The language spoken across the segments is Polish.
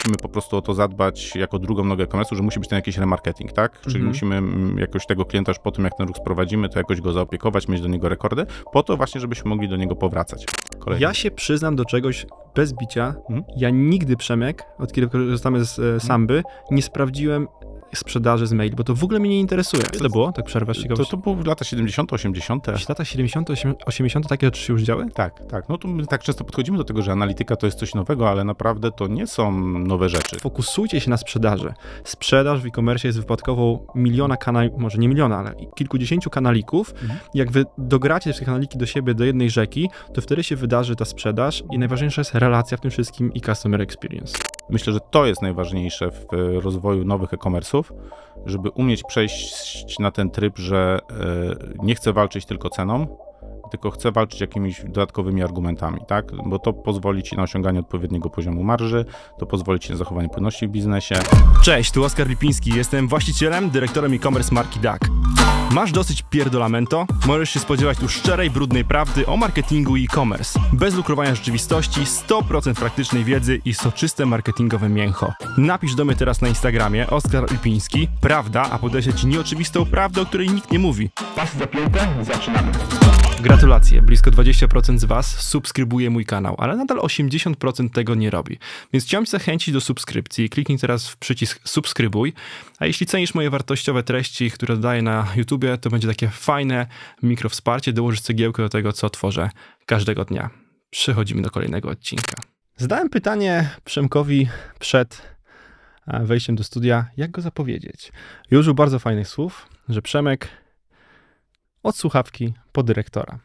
musimy po prostu o to zadbać jako drugą nogę komersu, że musi być ten jakiś remarketing, tak? Czyli mhm. musimy mm, jakoś tego klienta już po tym, jak ten ruch sprowadzimy, to jakoś go zaopiekować, mieć do niego rekordy, po to właśnie, żebyśmy mogli do niego powracać. Kolejny. Ja się przyznam do czegoś bez bicia. Mhm. Ja nigdy, Przemek, od kiedy korzystamy z e, Samby, nie sprawdziłem sprzedaży z mail, bo to w ogóle mnie nie interesuje. to było? Tak przerwa ciekawość. To, to było lata 70, 80. Lata 70, 80 takie rzeczy się już działy? Tak, tak. No to my tak często podchodzimy do tego, że analityka to jest coś nowego, ale naprawdę to nie są nowe rzeczy. Fokusujcie się na sprzedaży. Sprzedaż w e-commerce jest wypadkową miliona kanałów, może nie miliona, ale kilkudziesięciu kanalików. Mhm. Jak wy dogracie te kanaliki do siebie, do jednej rzeki, to wtedy się wydarzy ta sprzedaż i najważniejsza jest relacja w tym wszystkim i customer experience. Myślę, że to jest najważniejsze w e, rozwoju nowych e-commerce'ów, żeby umieć przejść na ten tryb, że e, nie chcę walczyć tylko ceną, tylko chcę walczyć jakimiś dodatkowymi argumentami, tak? Bo to pozwoli ci na osiąganie odpowiedniego poziomu marży, to pozwoli ci na zachowanie płynności w biznesie. Cześć, tu Oskar Lipiński, jestem właścicielem, dyrektorem e-commerce marki DAK. Masz dosyć pierdolamento? Możesz się spodziewać tu szczerej, brudnej prawdy o marketingu i e-commerce. Bez lukrowania rzeczywistości, 100% praktycznej wiedzy i soczyste marketingowe mięcho. Napisz do mnie teraz na Instagramie Oskar Lipiński, prawda, a podejście ci nieoczywistą prawdę, o której nikt nie mówi. Pas zapięte, zaczynamy. Gratulacje, blisko 20% z Was subskrybuje mój kanał, ale nadal 80% tego nie robi. Więc chciałem Cię zachęcić do subskrypcji. Kliknij teraz w przycisk subskrybuj. A jeśli cenisz moje wartościowe treści, które daję na YouTubie, to będzie takie fajne mikrowsparcie. Dołożysz cegiełkę do tego, co tworzę każdego dnia. Przechodzimy do kolejnego odcinka. Zadałem pytanie Przemkowi przed e, wejściem do studia, jak go zapowiedzieć. Już użył bardzo fajnych słów, że Przemek od słuchawki po dyrektora.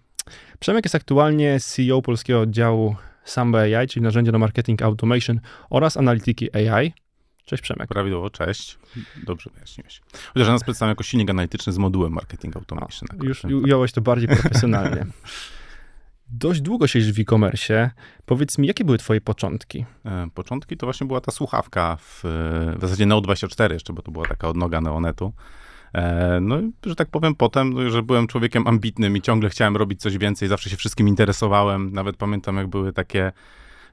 Przemek jest aktualnie CEO polskiego oddziału Samba AI, czyli narzędzia do marketing automation oraz analityki AI. Cześć Przemek. Prawidłowo, cześć. Dobrze wyjaśniłeś. Chociaż nas przedstawiam jako silnik analityczny z modułem marketing automation. A, już ująłeś to bardziej profesjonalnie. Dość długo siedzisz w e-commerce. Powiedz mi, jakie były twoje początki? E, początki to właśnie była ta słuchawka w, w zasadzie Neo24 jeszcze, bo to była taka odnoga Neonetu. E, no że tak powiem, potem, no że byłem człowiekiem ambitnym i ciągle chciałem robić coś więcej, zawsze się wszystkim interesowałem. Nawet pamiętam, jak były takie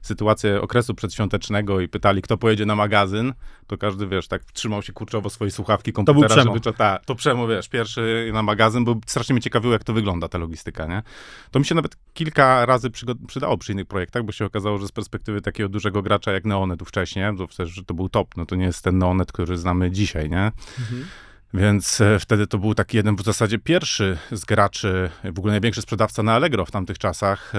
sytuacje okresu przedświątecznego i pytali, kto pojedzie na magazyn, to każdy, wiesz, tak trzymał się kurczowo swojej słuchawki komputera, to był żeby... To, ta, to wiesz, pierwszy na magazyn, bo strasznie mnie ciekawiło, jak to wygląda, ta logistyka, nie? To mi się nawet kilka razy przydało przy innych projektach, bo się okazało, że z perspektywy takiego dużego gracza jak Neonet wcześniej to, przecież że to był top, no to nie jest ten Neonet, który znamy dzisiaj, nie? Mhm. Więc e, wtedy to był taki jeden w zasadzie pierwszy z graczy, w ogóle największy sprzedawca na Allegro w tamtych czasach.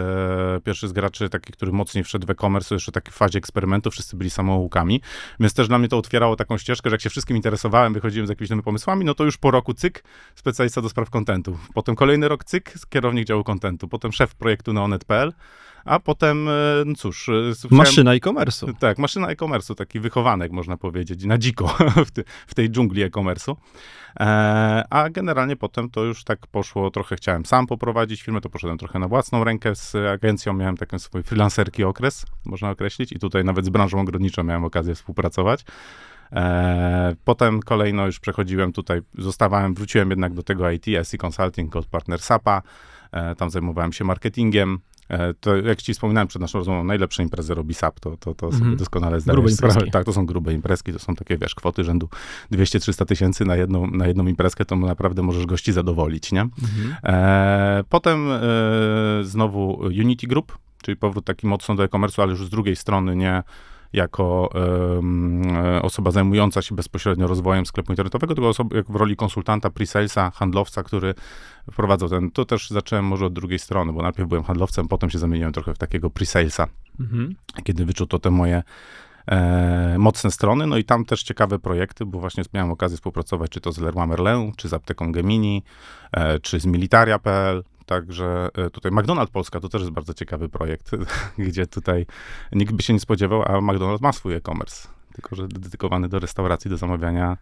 E, pierwszy z graczy taki, który mocniej wszedł w e-commerce, jeszcze taki w fazie eksperymentu, wszyscy byli samoukami. Więc też dla mnie to otwierało taką ścieżkę, że jak się wszystkim interesowałem, wychodziłem z jakimiś nowymi pomysłami, no to już po roku cyk, specjalista do spraw kontentu. Potem kolejny rok cyk, kierownik działu kontentu. Potem szef projektu na onet.pl a potem, e, no cóż... E, maszyna e-commerce'u. Tak, maszyna e-commerce'u, taki wychowanek można powiedzieć, na dziko w, w tej dżungli e-commerce'u. E, a generalnie potem to już tak poszło, trochę chciałem sam poprowadzić firmę, to poszedłem trochę na własną rękę z agencją, miałem taki swój freelancerki okres, można określić, i tutaj nawet z branżą ogrodniczą miałem okazję współpracować. E, potem kolejno już przechodziłem tutaj, zostawałem, wróciłem jednak do tego IT, SE Consulting od partner SAPA, tam zajmowałem się marketingiem, E, to jak ci wspominałem przed naszą rozmową, najlepsze imprezy robi SAP, to, to, to sobie mhm. doskonale zdaje grube sprawę. Imprezki. Tak, to są grube imprezki, to są takie, wiesz, kwoty rzędu 200-300 tysięcy na jedną, na jedną imprezkę, to naprawdę możesz gości zadowolić, nie? Mhm. E, potem e, znowu Unity Group, czyli powrót taki mocno do e-commerce, ale już z drugiej strony, nie jako e, osoba zajmująca się bezpośrednio rozwojem sklepu internetowego, tylko osoba, w roli konsultanta, pre-salesa, handlowca, który wprowadzał ten. To też zacząłem może od drugiej strony, bo najpierw byłem handlowcem, potem się zamieniłem trochę w takiego pre-salesa, mhm. kiedy to te moje E, mocne strony, no i tam też ciekawe projekty, bo właśnie miałem okazję współpracować czy to z Leroy Merlin, czy z apteką Gemini, e, czy z militaria.pl, Także e, tutaj McDonald's Polska to też jest bardzo ciekawy projekt, gdzie tutaj nikt by się nie spodziewał, a McDonald's ma swój e-commerce, tylko że dedykowany do restauracji, do zamawiania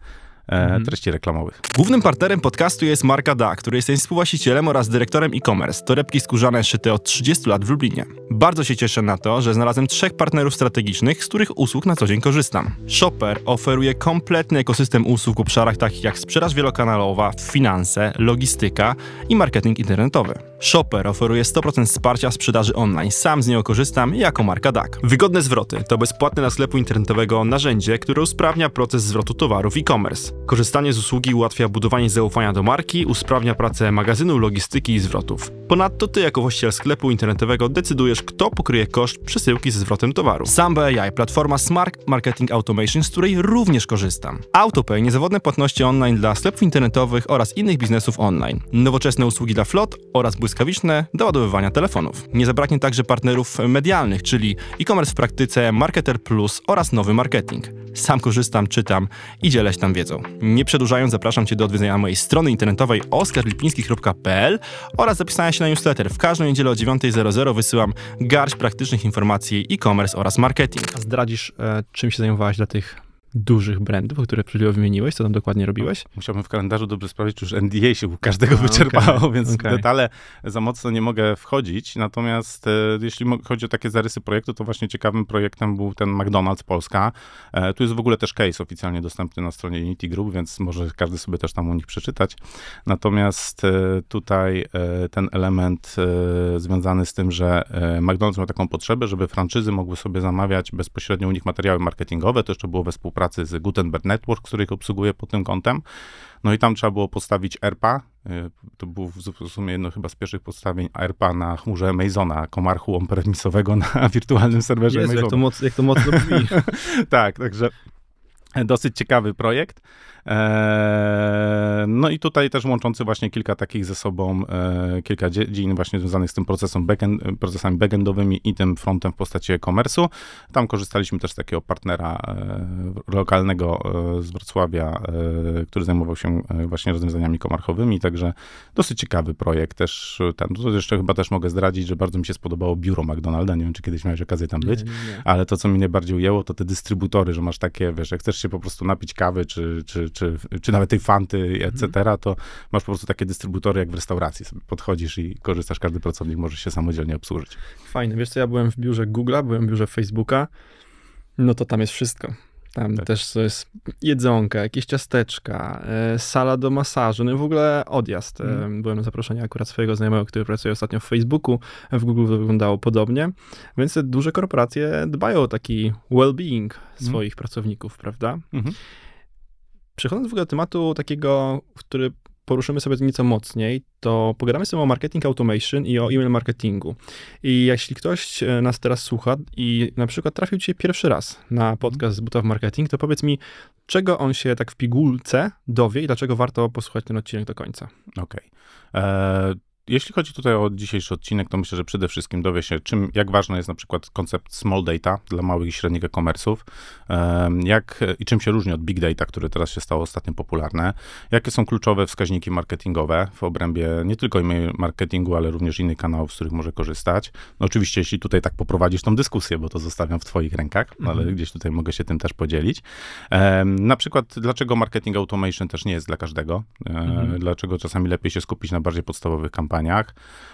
E, mhm. treści reklamowych. Głównym partnerem podcastu jest marka DA, który jest współwłaścicielem oraz dyrektorem e-commerce. Torebki skórzane szyte od 30 lat w Lublinie. Bardzo się cieszę na to, że znalazłem trzech partnerów strategicznych, z których usług na co dzień korzystam. Shopper oferuje kompletny ekosystem usług w obszarach takich jak sprzedaż wielokanałowa, finanse, logistyka i marketing internetowy. Shopper oferuje 100% wsparcia sprzedaży online. Sam z niego korzystam jako marka DAC. Wygodne zwroty to bezpłatne dla sklepu internetowego narzędzie, które usprawnia proces zwrotu towarów e-commerce. Korzystanie z usługi ułatwia budowanie zaufania do marki, usprawnia pracę magazynu, logistyki i zwrotów. Ponadto ty jako właściciel sklepu internetowego decydujesz, kto pokryje koszt przesyłki ze zwrotem towaru. Samba AI, platforma Smart Marketing Automation, z której również korzystam. AutoPay, niezawodne płatności online dla sklepów internetowych oraz innych biznesów online. Nowoczesne usługi dla flot oraz błyskawiczne błyskawiczne ładowywania telefonów. Nie zabraknie także partnerów medialnych, czyli e-commerce w praktyce, Marketer Plus oraz nowy marketing. Sam korzystam, czytam i dzielę się tam wiedzą. Nie przedłużając, zapraszam Cię do odwiedzenia mojej strony internetowej oskarlipińskich.pl oraz zapisania się na newsletter. W każdą niedzielę o 9.00 wysyłam garść praktycznych informacji e-commerce oraz marketing. A zdradzisz, e, czym się zajmowałaś dla tych dużych brandów, które przed chwilą wymieniłeś, co tam dokładnie robiłeś? No, musiałbym w kalendarzu dobrze sprawdzić, czy już NDA się u każdego wyczerpało, więc okay. detale za mocno nie mogę wchodzić. Natomiast e, jeśli chodzi o takie zarysy projektu, to właśnie ciekawym projektem był ten McDonald's Polska. E, tu jest w ogóle też case oficjalnie dostępny na stronie Unity Group, więc może każdy sobie też tam u nich przeczytać. Natomiast e, tutaj e, ten element e, związany z tym, że e, McDonald's ma taką potrzebę, żeby franczyzy mogły sobie zamawiać bezpośrednio u nich materiały marketingowe, to jeszcze było we współpracy współpracy z Gutenberg Network, których obsługuję pod tym kątem. No i tam trzeba było postawić ERPA. Y, to był w sumie jedno chyba z pierwszych podstawień ERPA na chmurze Amazona, komarchu on-premisowego na wirtualnym serwerze Jezu, Amazona. Jak to, jak to mocno brzmi. tak, także dosyć ciekawy projekt. Eee, no i tutaj też łączący właśnie kilka takich ze sobą, eee, kilka dziedzin właśnie związanych z tym procesem backend, procesami backendowymi i tym frontem w postaci e-commerce'u. Tam korzystaliśmy też z takiego partnera eee, lokalnego z Wrocławia, który zajmował się właśnie rozwiązaniami komarchowymi, także dosyć ciekawy projekt też tam. To jeszcze chyba też mogę zdradzić, że bardzo mi się spodobało biuro McDonalda, nie wiem, czy kiedyś miałeś okazję tam być, nie, nie. ale to, co mi najbardziej ujęło, to te dystrybutory, że masz takie, wiesz, jak chcesz się po prostu napić kawy, czy, czy, czy, czy nawet tej Fanty, etc., mhm. to masz po prostu takie dystrybutory jak w restauracji. Podchodzisz i korzystasz, każdy pracownik może się samodzielnie obsłużyć. Fajne. Wiesz co, ja byłem w biurze Google'a, byłem w biurze Facebooka, no to tam jest wszystko. Tam tak. też jest jedzonka, jakieś ciasteczka, e, sala do masażu, no w ogóle odjazd. Mm. Byłem na akurat swojego znajomego, który pracuje ostatnio w Facebooku, w Google wyglądało podobnie, więc te duże korporacje dbają o taki well-being mhm. swoich mm. pracowników, prawda? Mm -hmm. Przechodząc w ogóle do tematu takiego, który poruszymy sobie nieco mocniej, to pogadamy sobie o marketing automation i o e-mail marketingu. I jeśli ktoś e, nas teraz słucha i na przykład trafił dzisiaj pierwszy raz na mhm. podcast z Buta w Marketing, to powiedz mi, czego on się tak w pigułce dowie i dlaczego warto posłuchać ten odcinek do końca. Okej. Okay. Eee, jeśli chodzi tutaj o dzisiejszy odcinek, to myślę, że przede wszystkim dowie się, czym, jak ważny jest na przykład koncept small data dla małych i średnich e-commerce'ów, jak i czym się różni od big data, które teraz się stało ostatnio popularne, jakie są kluczowe wskaźniki marketingowe w obrębie nie tylko e-mail marketingu, ale również innych kanałów, z których może korzystać. No oczywiście, jeśli tutaj tak poprowadzisz tą dyskusję, bo to zostawiam w twoich rękach, no mhm. ale gdzieś tutaj mogę się tym też podzielić. Na przykład, dlaczego marketing automation też nie jest dla każdego, e, mhm. dlaczego czasami lepiej się skupić na bardziej podstawowych kampaniach, kampaniach.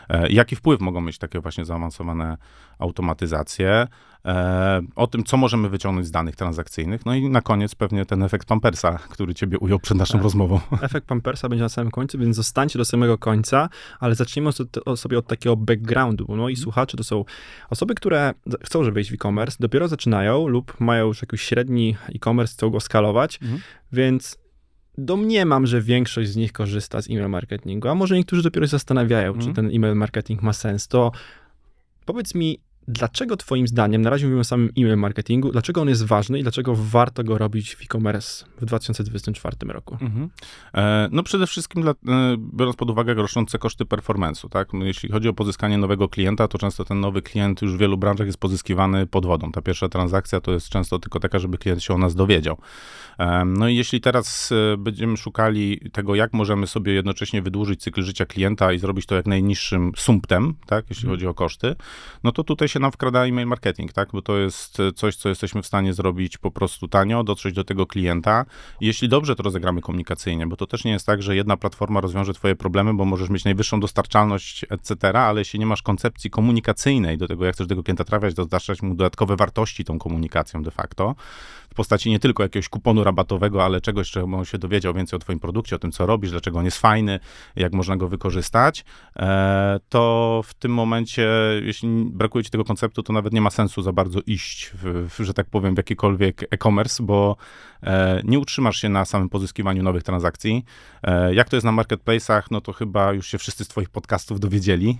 E, jaki wpływ mogą mieć takie właśnie zaawansowane automatyzacje? E, o tym, co możemy wyciągnąć z danych transakcyjnych. No i na koniec pewnie ten efekt Pampersa, który ciebie ujął przed naszą tak. rozmową. Efekt Pampersa będzie na samym końcu, więc zostańcie do samego końca, ale zacznijmy sobie od takiego backgroundu. No i mhm. słuchacze to są osoby, które chcą, żeby wejść w e-commerce, dopiero zaczynają lub mają już jakiś średni e-commerce, chcą go skalować, mhm. więc domniemam, że większość z nich korzysta z e-mail marketingu, a może niektórzy dopiero się zastanawiają, mm. czy mhm. ten e-mail marketing ma sens. To powiedz mi, Dlaczego Twoim zdaniem, na razie mówimy o samym e-mail marketingu, dlaczego on jest ważny i dlaczego warto go robić w e-commerce w 2024 roku? Mhm. E, no przede wszystkim dla, e, biorąc pod uwagę rosnące koszty performance'u, tak? No, jeśli chodzi o pozyskanie nowego klienta, to często ten nowy klient już w wielu branżach jest pozyskiwany pod wodą. Ta pierwsza transakcja to jest często tylko taka, żeby klient się o nas dowiedział. E, no i jeśli teraz e, będziemy szukali tego, jak możemy sobie jednocześnie wydłużyć cykl życia klienta i zrobić to jak najniższym sumptem, tak? Jeśli mhm. chodzi o koszty, no to tutaj się nam wkrada e-mail marketing, tak? Bo to jest e, coś, co jesteśmy w stanie zrobić po prostu tanio, dotrzeć do tego klienta. Jeśli dobrze to rozegramy komunikacyjnie, bo to też nie jest tak, że jedna platforma rozwiąże twoje problemy, bo możesz mieć najwyższą dostarczalność, etc., ale jeśli nie masz koncepcji komunikacyjnej do tego, jak chcesz tego klienta trafiać, dostarczać mu dodatkowe wartości tą komunikacją de facto, w postaci nie tylko jakiegoś kuponu rabatowego, ale czegoś, czego on się dowiedział więcej o twoim produkcie, o tym, co robisz, dlaczego on jest fajny, jak można go wykorzystać, e, to w tym momencie, jeśli brakuje ci tego konceptu, to nawet nie ma sensu za bardzo iść, w, w, że tak powiem, w jakikolwiek e-commerce, bo e, nie utrzymasz się na samym pozyskiwaniu nowych transakcji. E, jak to jest na marketplace'ach, no to chyba już się wszyscy z twoich podcastów dowiedzieli,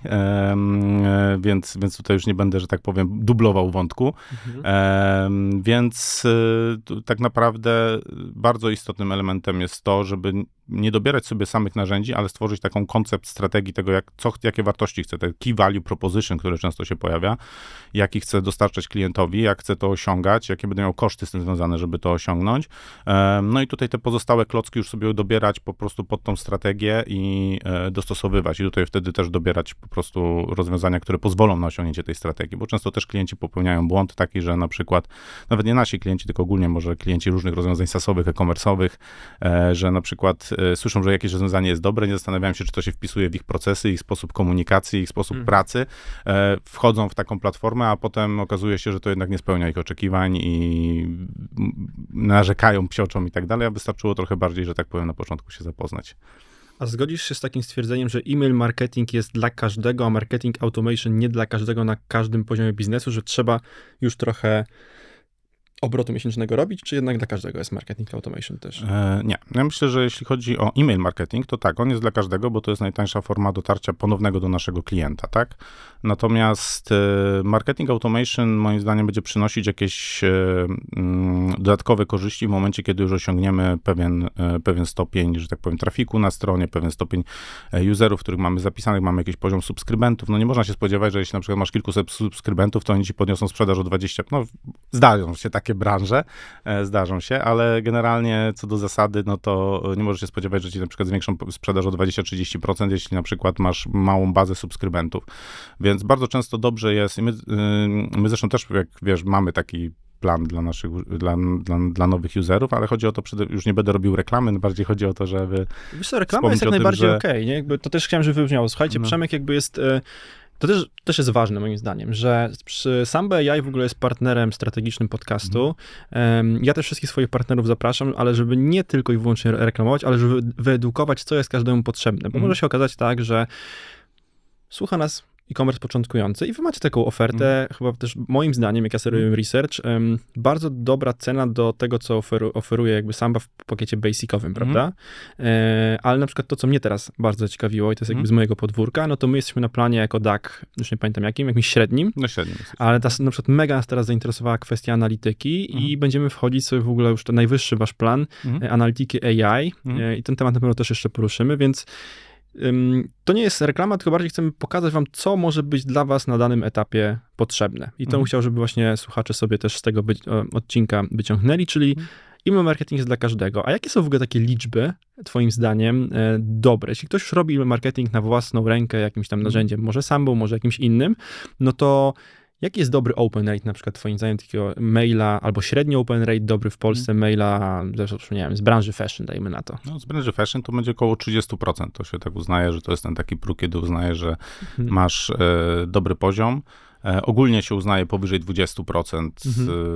więc, więc tutaj już nie będę, że tak powiem, dublował wątku. Mhm. Więc y, Y, tak naprawdę y, bardzo istotnym elementem jest to, żeby nie dobierać sobie samych narzędzi, ale stworzyć taką koncept strategii tego, jak, co, jakie wartości chcę, te key value proposition, które często się pojawia, jaki chcę dostarczać klientowi, jak chcę to osiągać, jakie będą miał koszty z tym związane, żeby to osiągnąć. No i tutaj te pozostałe klocki już sobie dobierać po prostu pod tą strategię i e, dostosowywać. I tutaj wtedy też dobierać po prostu rozwiązania, które pozwolą na osiągnięcie tej strategii, bo często też klienci popełniają błąd taki, że na przykład, nawet nie nasi klienci, tylko ogólnie może klienci różnych rozwiązań sasowych, e-commerce'owych, e, że na przykład E, słyszą, że jakieś rozwiązanie jest dobre, nie zastanawiają się, czy to się wpisuje w ich procesy, ich sposób komunikacji, ich sposób mhm. pracy. E, wchodzą w taką platformę, a potem okazuje się, że to jednak nie spełnia ich oczekiwań i narzekają psioczą i tak dalej, a wystarczyło trochę bardziej, że tak powiem, na początku się zapoznać. A zgodzisz się z takim stwierdzeniem, że e-mail marketing jest dla każdego, a marketing automation nie dla każdego na każdym poziomie biznesu, że trzeba już trochę obrotu miesięcznego robić, czy jednak dla każdego jest marketing automation też? E, nie. Ja myślę, że jeśli chodzi o e-mail marketing, to tak, on jest dla każdego, bo to jest najtańsza forma dotarcia ponownego do naszego klienta, tak? Natomiast e, marketing automation moim zdaniem będzie przynosić jakieś e, m, mm, dodatkowe korzyści w momencie, kiedy już osiągniemy pewien, e, pewien stopień, że tak powiem, trafiku na stronie, pewien stopień e, userów, których mamy zapisanych, mamy jakiś poziom subskrybentów. No nie można się spodziewać, że jeśli na przykład masz kilkuset subskrybentów, to oni ci podniosą sprzedaż o 20, no zdają się takie wszystkie branże e, zdarzą się, ale generalnie co do zasady, no to e, nie możesz się spodziewać, że ci na przykład zwiększą sprzedaż o 20-30%, jeśli na przykład masz małą bazę subskrybentów. Więc bardzo często dobrze jest, i my, y, my zresztą też, jak wiesz, mamy taki plan dla naszych, dla, dla, dla, nowych userów, ale chodzi o to, już nie będę robił reklamy, bardziej chodzi o to, żeby Wiesz co, reklama jest jak najbardziej że... okej, okay, nie? to też chciałem, żeby wybrzmiało. Słuchajcie, no. Przemek jakby jest e, to też, też jest ważne moim zdaniem, że przy Samba AI w ogóle jest partnerem strategicznym podcastu. Mm. Ja też wszystkich swoich partnerów zapraszam, ale żeby nie tylko i wyłącznie reklamować, ale żeby wyedukować, co jest każdemu potrzebne. Bo mm. może się okazać tak, że słucha nas e-commerce początkujący i wy macie taką ofertę, mm. chyba też moim zdaniem, jak ja sobie mm. research, um, bardzo dobra cena do tego, co oferu, oferuje jakby Samba w pakiecie basicowym, mhm. prawda? Mm. E, ale na przykład to, co mnie teraz bardzo ciekawiło i to jest jakby mhm. z mojego podwórka, no to my jesteśmy na planie jako DAC, już nie pamiętam jakim, jakimś średnim. No średnim. Ale ta, na przykład mega nas teraz zainteresowała kwestia analityki i będziemy wchodzić sobie w ogóle już ten najwyższy wasz plan e, analityki AI e, i ten temat na pewno też jeszcze poruszymy, więc to nie jest reklama, tylko bardziej chcemy pokazać wam, co może być dla was na danym etapie potrzebne. I to mhm. chciał, żeby właśnie słuchacze sobie też z tego być, odcinka wyciągnęli, czyli mhm. email marketing jest dla każdego. A jakie są w ogóle takie liczby, twoim zdaniem, e, dobre? Jeśli ktoś już robi email marketing na własną rękę jakimś tam mhm. narzędziem, może Sambą, może jakimś innym, no to Jaki jest dobry open rate, na przykład twoim zdaniem takiego maila, albo średni open rate dobry w Polsce mhm. maila, zresztą nie wiem, z branży fashion, dajmy na to. No, z branży fashion to będzie około 30%, to się tak uznaje, że to jest ten taki próg, kiedy uznaje, że mhm. masz e, dobry poziom, E, ogólnie się uznaje powyżej 20% mhm.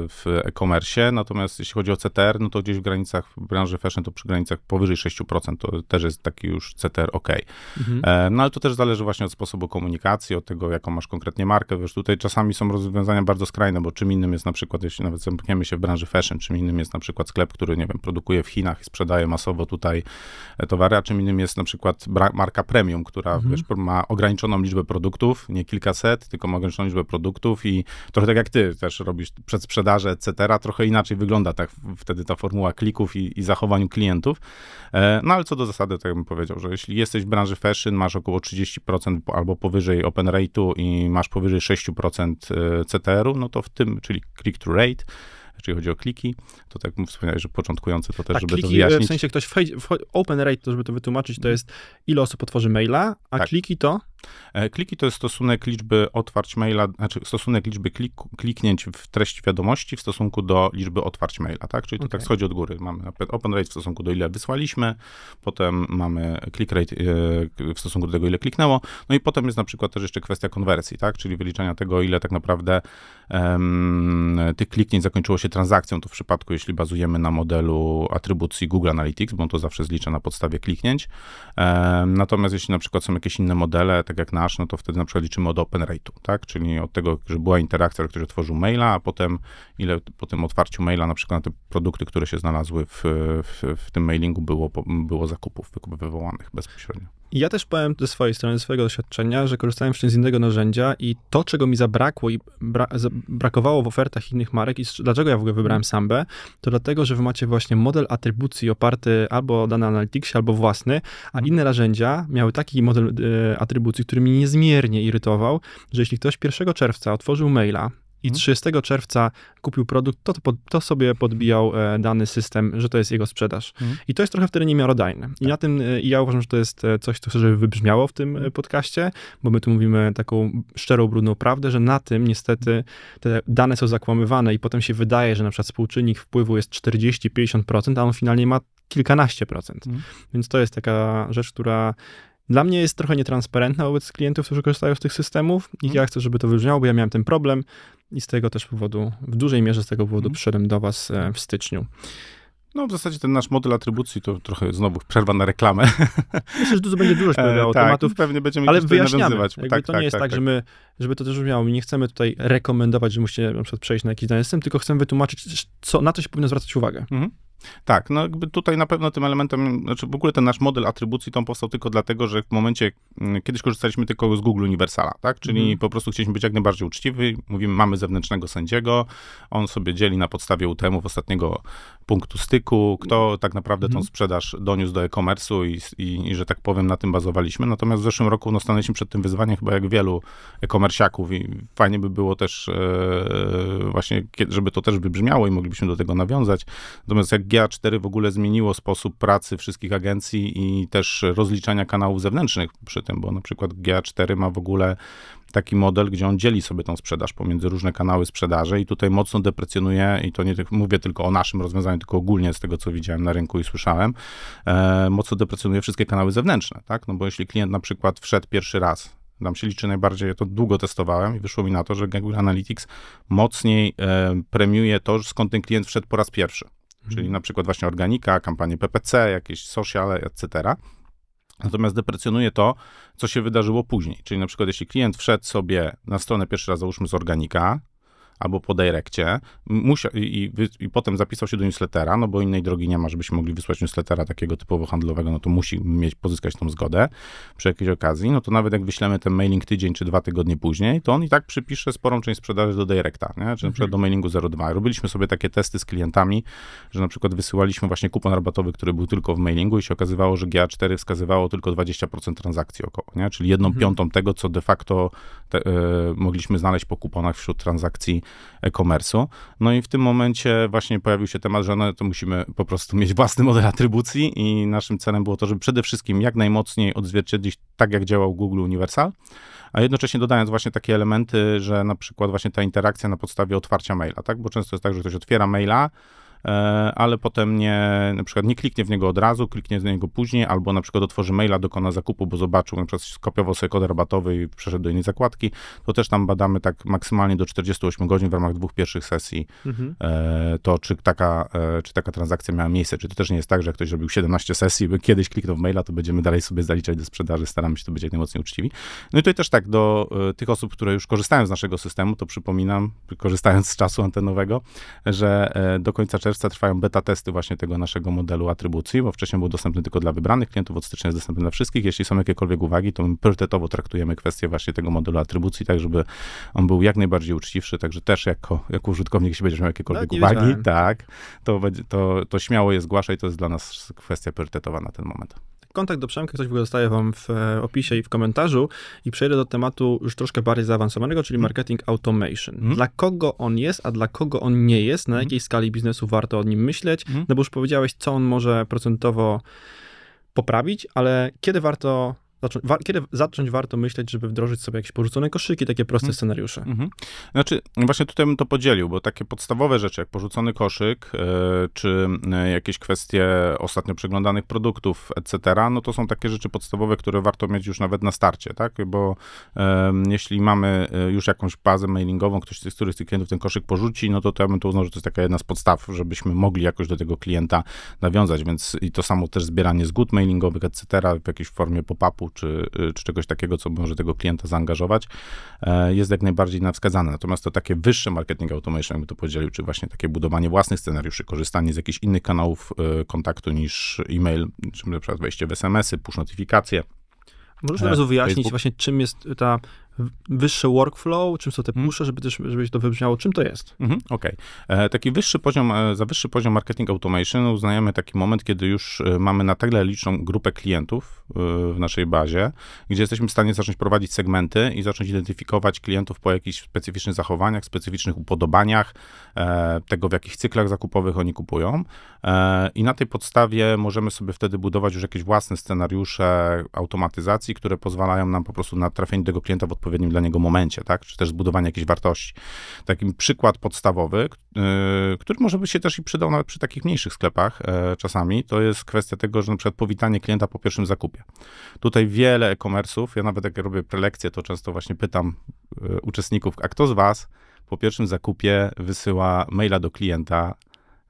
w e-commerce, natomiast jeśli chodzi o CTR, no to gdzieś w granicach w branży fashion to przy granicach powyżej 6% to też jest taki już CTR ok. Mhm. E, no ale to też zależy właśnie od sposobu komunikacji, od tego, jaką masz konkretnie markę. Wiesz, tutaj czasami są rozwiązania bardzo skrajne, bo czym innym jest na przykład, jeśli nawet zamkniemy się w branży fashion, czym innym jest na przykład sklep, który, nie wiem, produkuje w Chinach i sprzedaje masowo tutaj e, towary, a czym innym jest na przykład marka premium, która mhm. wiesz, ma ograniczoną liczbę produktów, nie kilkaset, tylko ma ograniczoną liczbę liczbę produktów i trochę tak jak ty też robisz przedsprzedaże, etc., trochę inaczej wygląda tak wtedy ta formuła klików i, i zachowań klientów. E, no ale co do zasady, tak bym powiedział, że jeśli jesteś w branży fashion, masz około 30% albo powyżej open rate'u i masz powyżej 6% e, CTR-u, no to w tym, czyli click-through rate, jeżeli chodzi o kliki, to tak wspomniałeś, że początkujący to też, tak, żeby kliki, to e, wyjaśnić. W sensie ktoś wchodzi, open rate, to żeby to wytłumaczyć, to mhm. jest ile osób otworzy maila, a tak. kliki to? E, kliki to jest stosunek liczby otwarć maila, znaczy stosunek liczby klik, kliknięć w treści wiadomości w stosunku do liczby otwarć maila, tak? Czyli to okay. tak schodzi od góry. Mamy open rate w stosunku do ile wysłaliśmy, potem mamy click rate e, w stosunku do tego, ile kliknęło, no i potem jest na przykład też jeszcze kwestia konwersji, tak? Czyli wyliczania tego, ile tak naprawdę um, tych kliknięć zakończyło się transakcją, to w przypadku, jeśli bazujemy na modelu atrybucji Google Analytics, bo on to zawsze zlicza na podstawie kliknięć. Um, natomiast jeśli na przykład są jakieś inne modele, tak tak jak nasz, no to wtedy na przykład liczymy od open rate'u, tak? Czyli od tego, że była interakcja, ktoś otworzył maila, a potem ile po tym otwarciu maila na przykład na te produkty, które się znalazły w, w, w tym mailingu było, było zakupów wywołanych bezpośrednio. Ja też powiem ze swojej strony, ze swojego doświadczenia, że korzystałem wcześniej z innego narzędzia i to, czego mi zabrakło i bra brakowało w ofertach innych marek i dlaczego ja w ogóle wybrałem Sambę, to dlatego, że wy macie właśnie model atrybucji oparty albo o dane Analyticsie, albo własny, a inne narzędzia miały taki model y, atrybucji, który mnie niezmiernie irytował, że jeśli ktoś 1 czerwca otworzył maila i 30 mhm. czerwca kupił produkt, to, to, to sobie podbijał e, dany system, że to jest jego sprzedaż. Mhm. I to jest trochę wtedy niemiarodajne. I tak. na tym e, ja uważam, że to jest e, coś, co żeby wybrzmiało w tym mhm. podcaście, bo my tu mówimy taką szczerą, brudną prawdę, że na tym niestety te dane są zakłamywane i potem się wydaje, że na przykład współczynnik wpływu jest 40-50%, a on finalnie ma kilkanaście procent. Więc to jest taka rzecz, która dla mnie jest trochę nietransparentna wobec klientów, którzy korzystają z tych systemów i mm. ja chcę, żeby to wybrzmiało, bo ja miałem ten problem i z tego też powodu, w dużej mierze z tego powodu mm. przyszedłem do was e, w styczniu. No w zasadzie ten nasz model atrybucji to trochę znowu przerwa na reklamę. Myślę, że tu będzie dużo się pojawiało e, tak, tematów. pewnie będziemy ale wyjaśniamy. Jakby tak, to tak, nie jest tak, tak, tak. że my, żeby to też brzmiało, my nie chcemy tutaj rekomendować, że musicie na przykład przejść na jakiś dany system, tylko chcemy wytłumaczyć, co, na co się powinno zwracać uwagę. Mhm. Tak, no jakby tutaj na pewno tym elementem, znaczy w ogóle ten nasz model atrybucji to powstał tylko dlatego, że w momencie, mm, kiedyś korzystaliśmy tylko z Google Universala, tak, czyli mm. po prostu chcieliśmy być jak najbardziej uczciwi, mówimy, mamy zewnętrznego sędziego, on sobie dzieli na podstawie utm w ostatniego punktu styku, kto tak naprawdę mm. tą mhm. sprzedaż doniósł do e-commerce'u i, i, i, że tak powiem, na tym bazowaliśmy, natomiast w zeszłym roku no, stanęliśmy przed tym wyzwaniem chyba jak wielu e-commerciaków i fajnie by było też e, właśnie, żeby to też wybrzmiało i moglibyśmy do tego nawiązać, natomiast jak GA4 w ogóle zmieniło sposób pracy wszystkich agencji i też rozliczania kanałów zewnętrznych przy tym, bo na przykład GA4 ma w ogóle taki model, gdzie on dzieli sobie tą sprzedaż pomiędzy różne kanały sprzedaży i tutaj mocno deprecjonuje, i to nie mówię tylko o naszym rozwiązaniu, tylko ogólnie z tego, co widziałem na rynku i słyszałem, e, mocno deprecjonuje wszystkie kanały zewnętrzne, tak? No bo jeśli klient na przykład wszedł pierwszy raz nam się liczy najbardziej, ja to długo testowałem i wyszło mi na to, że Google Analytics mocniej e, premiuje to, skąd ten klient wszedł po raz pierwszy czyli mhm. na przykład właśnie organika, kampanie PPC, jakieś sociale, etc. Natomiast deprecjonuje to, co się wydarzyło później. Czyli na przykład jeśli klient wszedł sobie na stronę pierwszy raz, załóżmy z organika, albo po direkcie musia, i, i, i, potem zapisał się do newslettera, no bo innej drogi nie ma, żebyśmy mogli wysłać newslettera takiego typowo handlowego, no to musi mieć, pozyskać tą zgodę przy jakiejś okazji, no to nawet jak wyślemy ten mailing tydzień czy dwa tygodnie później, to on i tak przypisze sporą część sprzedaży do directa, nie? czy na przykład do mhm. mailingu 02. Robiliśmy sobie takie testy z klientami, że na przykład wysyłaliśmy właśnie kupon rabatowy, który był tylko w mailingu i się okazywało, że GA4 wskazywało tylko 20% transakcji około, nie? czyli jedną mhm. piątą tego, co de facto te, y, mogliśmy znaleźć po kuponach wśród transakcji e-commerce'u. No i w tym momencie właśnie pojawił się temat, że no to musimy po prostu mieć własny model atrybucji i naszym celem było to, żeby przede wszystkim jak najmocniej odzwierciedlić tak, jak działał Google Universal, a jednocześnie dodając właśnie takie elementy, że na przykład właśnie ta interakcja na podstawie otwarcia maila, tak? Bo często jest tak, że ktoś otwiera maila, E, ale potem nie, na przykład nie kliknie w niego od razu, kliknie w niego później, albo na przykład otworzy maila, dokona zakupu, bo zobaczył, na przykład skopiował sobie kod rabatowy i przeszedł do innej zakładki, to też tam badamy tak maksymalnie do 48 godzin w ramach dwóch pierwszych sesji mhm. e, to, czy taka, e, czy taka transakcja miała miejsce, czy to też nie jest tak, że ktoś zrobił 17 sesji, by kiedyś kliknął w maila, to będziemy dalej sobie zaliczać do sprzedaży, staramy się to być jak najmocniej uczciwi. No i to też tak, do tych osób, które już korzystają z naszego systemu, to przypominam, korzystając z czasu antenowego, że do końca czerwca czerwca trwają beta testy właśnie tego naszego modelu atrybucji, bo wcześniej był dostępny tylko dla wybranych klientów, od stycznia jest dostępny dla wszystkich. Jeśli są jakiekolwiek uwagi, to my priorytetowo traktujemy kwestię właśnie tego modelu atrybucji, tak żeby on był jak najbardziej uczciwszy, także też jako, jako użytkownik, jeśli będziesz miał jakiekolwiek no, uwagi, tak, to, to, to śmiało je zgłaszaj, to jest dla nas kwestia priorytetowa na ten moment. Kontakt do Przemka coś w ogóle zostaje wam w e, opisie i w komentarzu i przejdę do tematu już troszkę bardziej zaawansowanego, czyli mhm. marketing automation. Mm. Dla kogo on jest, a dla kogo on nie jest, na mhm. jakiej mm. skali biznesu warto o nim myśleć, mm. no bo już powiedziałeś, co on może procentowo poprawić, ale kiedy warto zacząć, kiedy zacząć warto myśleć, żeby wdrożyć sobie jakieś porzucone koszyki, takie proste mhm. scenariusze? Mhm. Znaczy, właśnie tutaj bym to podzielił, bo takie podstawowe rzeczy, jak porzucony koszyk, yy, czy e, jakieś kwestie ostatnio przeglądanych produktów, etc., no to są takie rzeczy podstawowe, które warto mieć już nawet na starcie, tak? Bo yy, jeśli mamy e, już jakąś bazę mailingową, ktoś z których z tych klientów ten koszyk porzuci, no to, to ja bym to uznał, że to jest taka jedna z podstaw, żebyśmy mogli jakoś do tego klienta nawiązać, więc i to samo też zbieranie zgód mailingowych, etc., w jakiejś formie pop-upu czy, y, czy czegoś takiego, co może tego klienta zaangażować, e, jest jak najbardziej na wskazane. Natomiast to takie wyższe marketing automation, jakby to podzielił, czy właśnie takie budowanie własnych scenariuszy, korzystanie z jakichś innych kanałów e, kontaktu niż e-mail, czy na przykład wejście w SMS-y, push notyfikacje. Możesz od e, razu wyjaśnić Facebook? właśnie, czym jest ta wyższy workflow, czym są te mhm. pusze, żeby też żebyś to wybrzmiało, czym to jest. Mhm, Okej. Okay. E, taki wyższy poziom, e, za wyższy poziom marketing automation uznajemy taki moment, kiedy już e, mamy na tyle liczną grupę klientów w naszej bazie, gdzie jesteśmy w stanie zacząć prowadzić segmenty i zacząć identyfikować klientów po jakichś specyficznych zachowaniach, specyficznych upodobaniach, tego w jakich cyklach zakupowych oni kupują. I na tej podstawie możemy sobie wtedy budować już jakieś własne scenariusze automatyzacji, które pozwalają nam po prostu na trafienie tego klienta w odpowiednim dla niego momencie, tak? czy też zbudowanie jakiejś wartości. Taki przykład podstawowy, y, który może by się też i przydał nawet przy takich mniejszych sklepach e, czasami, to jest kwestia tego, że na przykład powitanie klienta po pierwszym zakupie. Tutaj wiele e-commerce'ów, ja nawet jak robię prelekcje, to często właśnie pytam e, uczestników, a kto z was po pierwszym zakupie wysyła maila do klienta,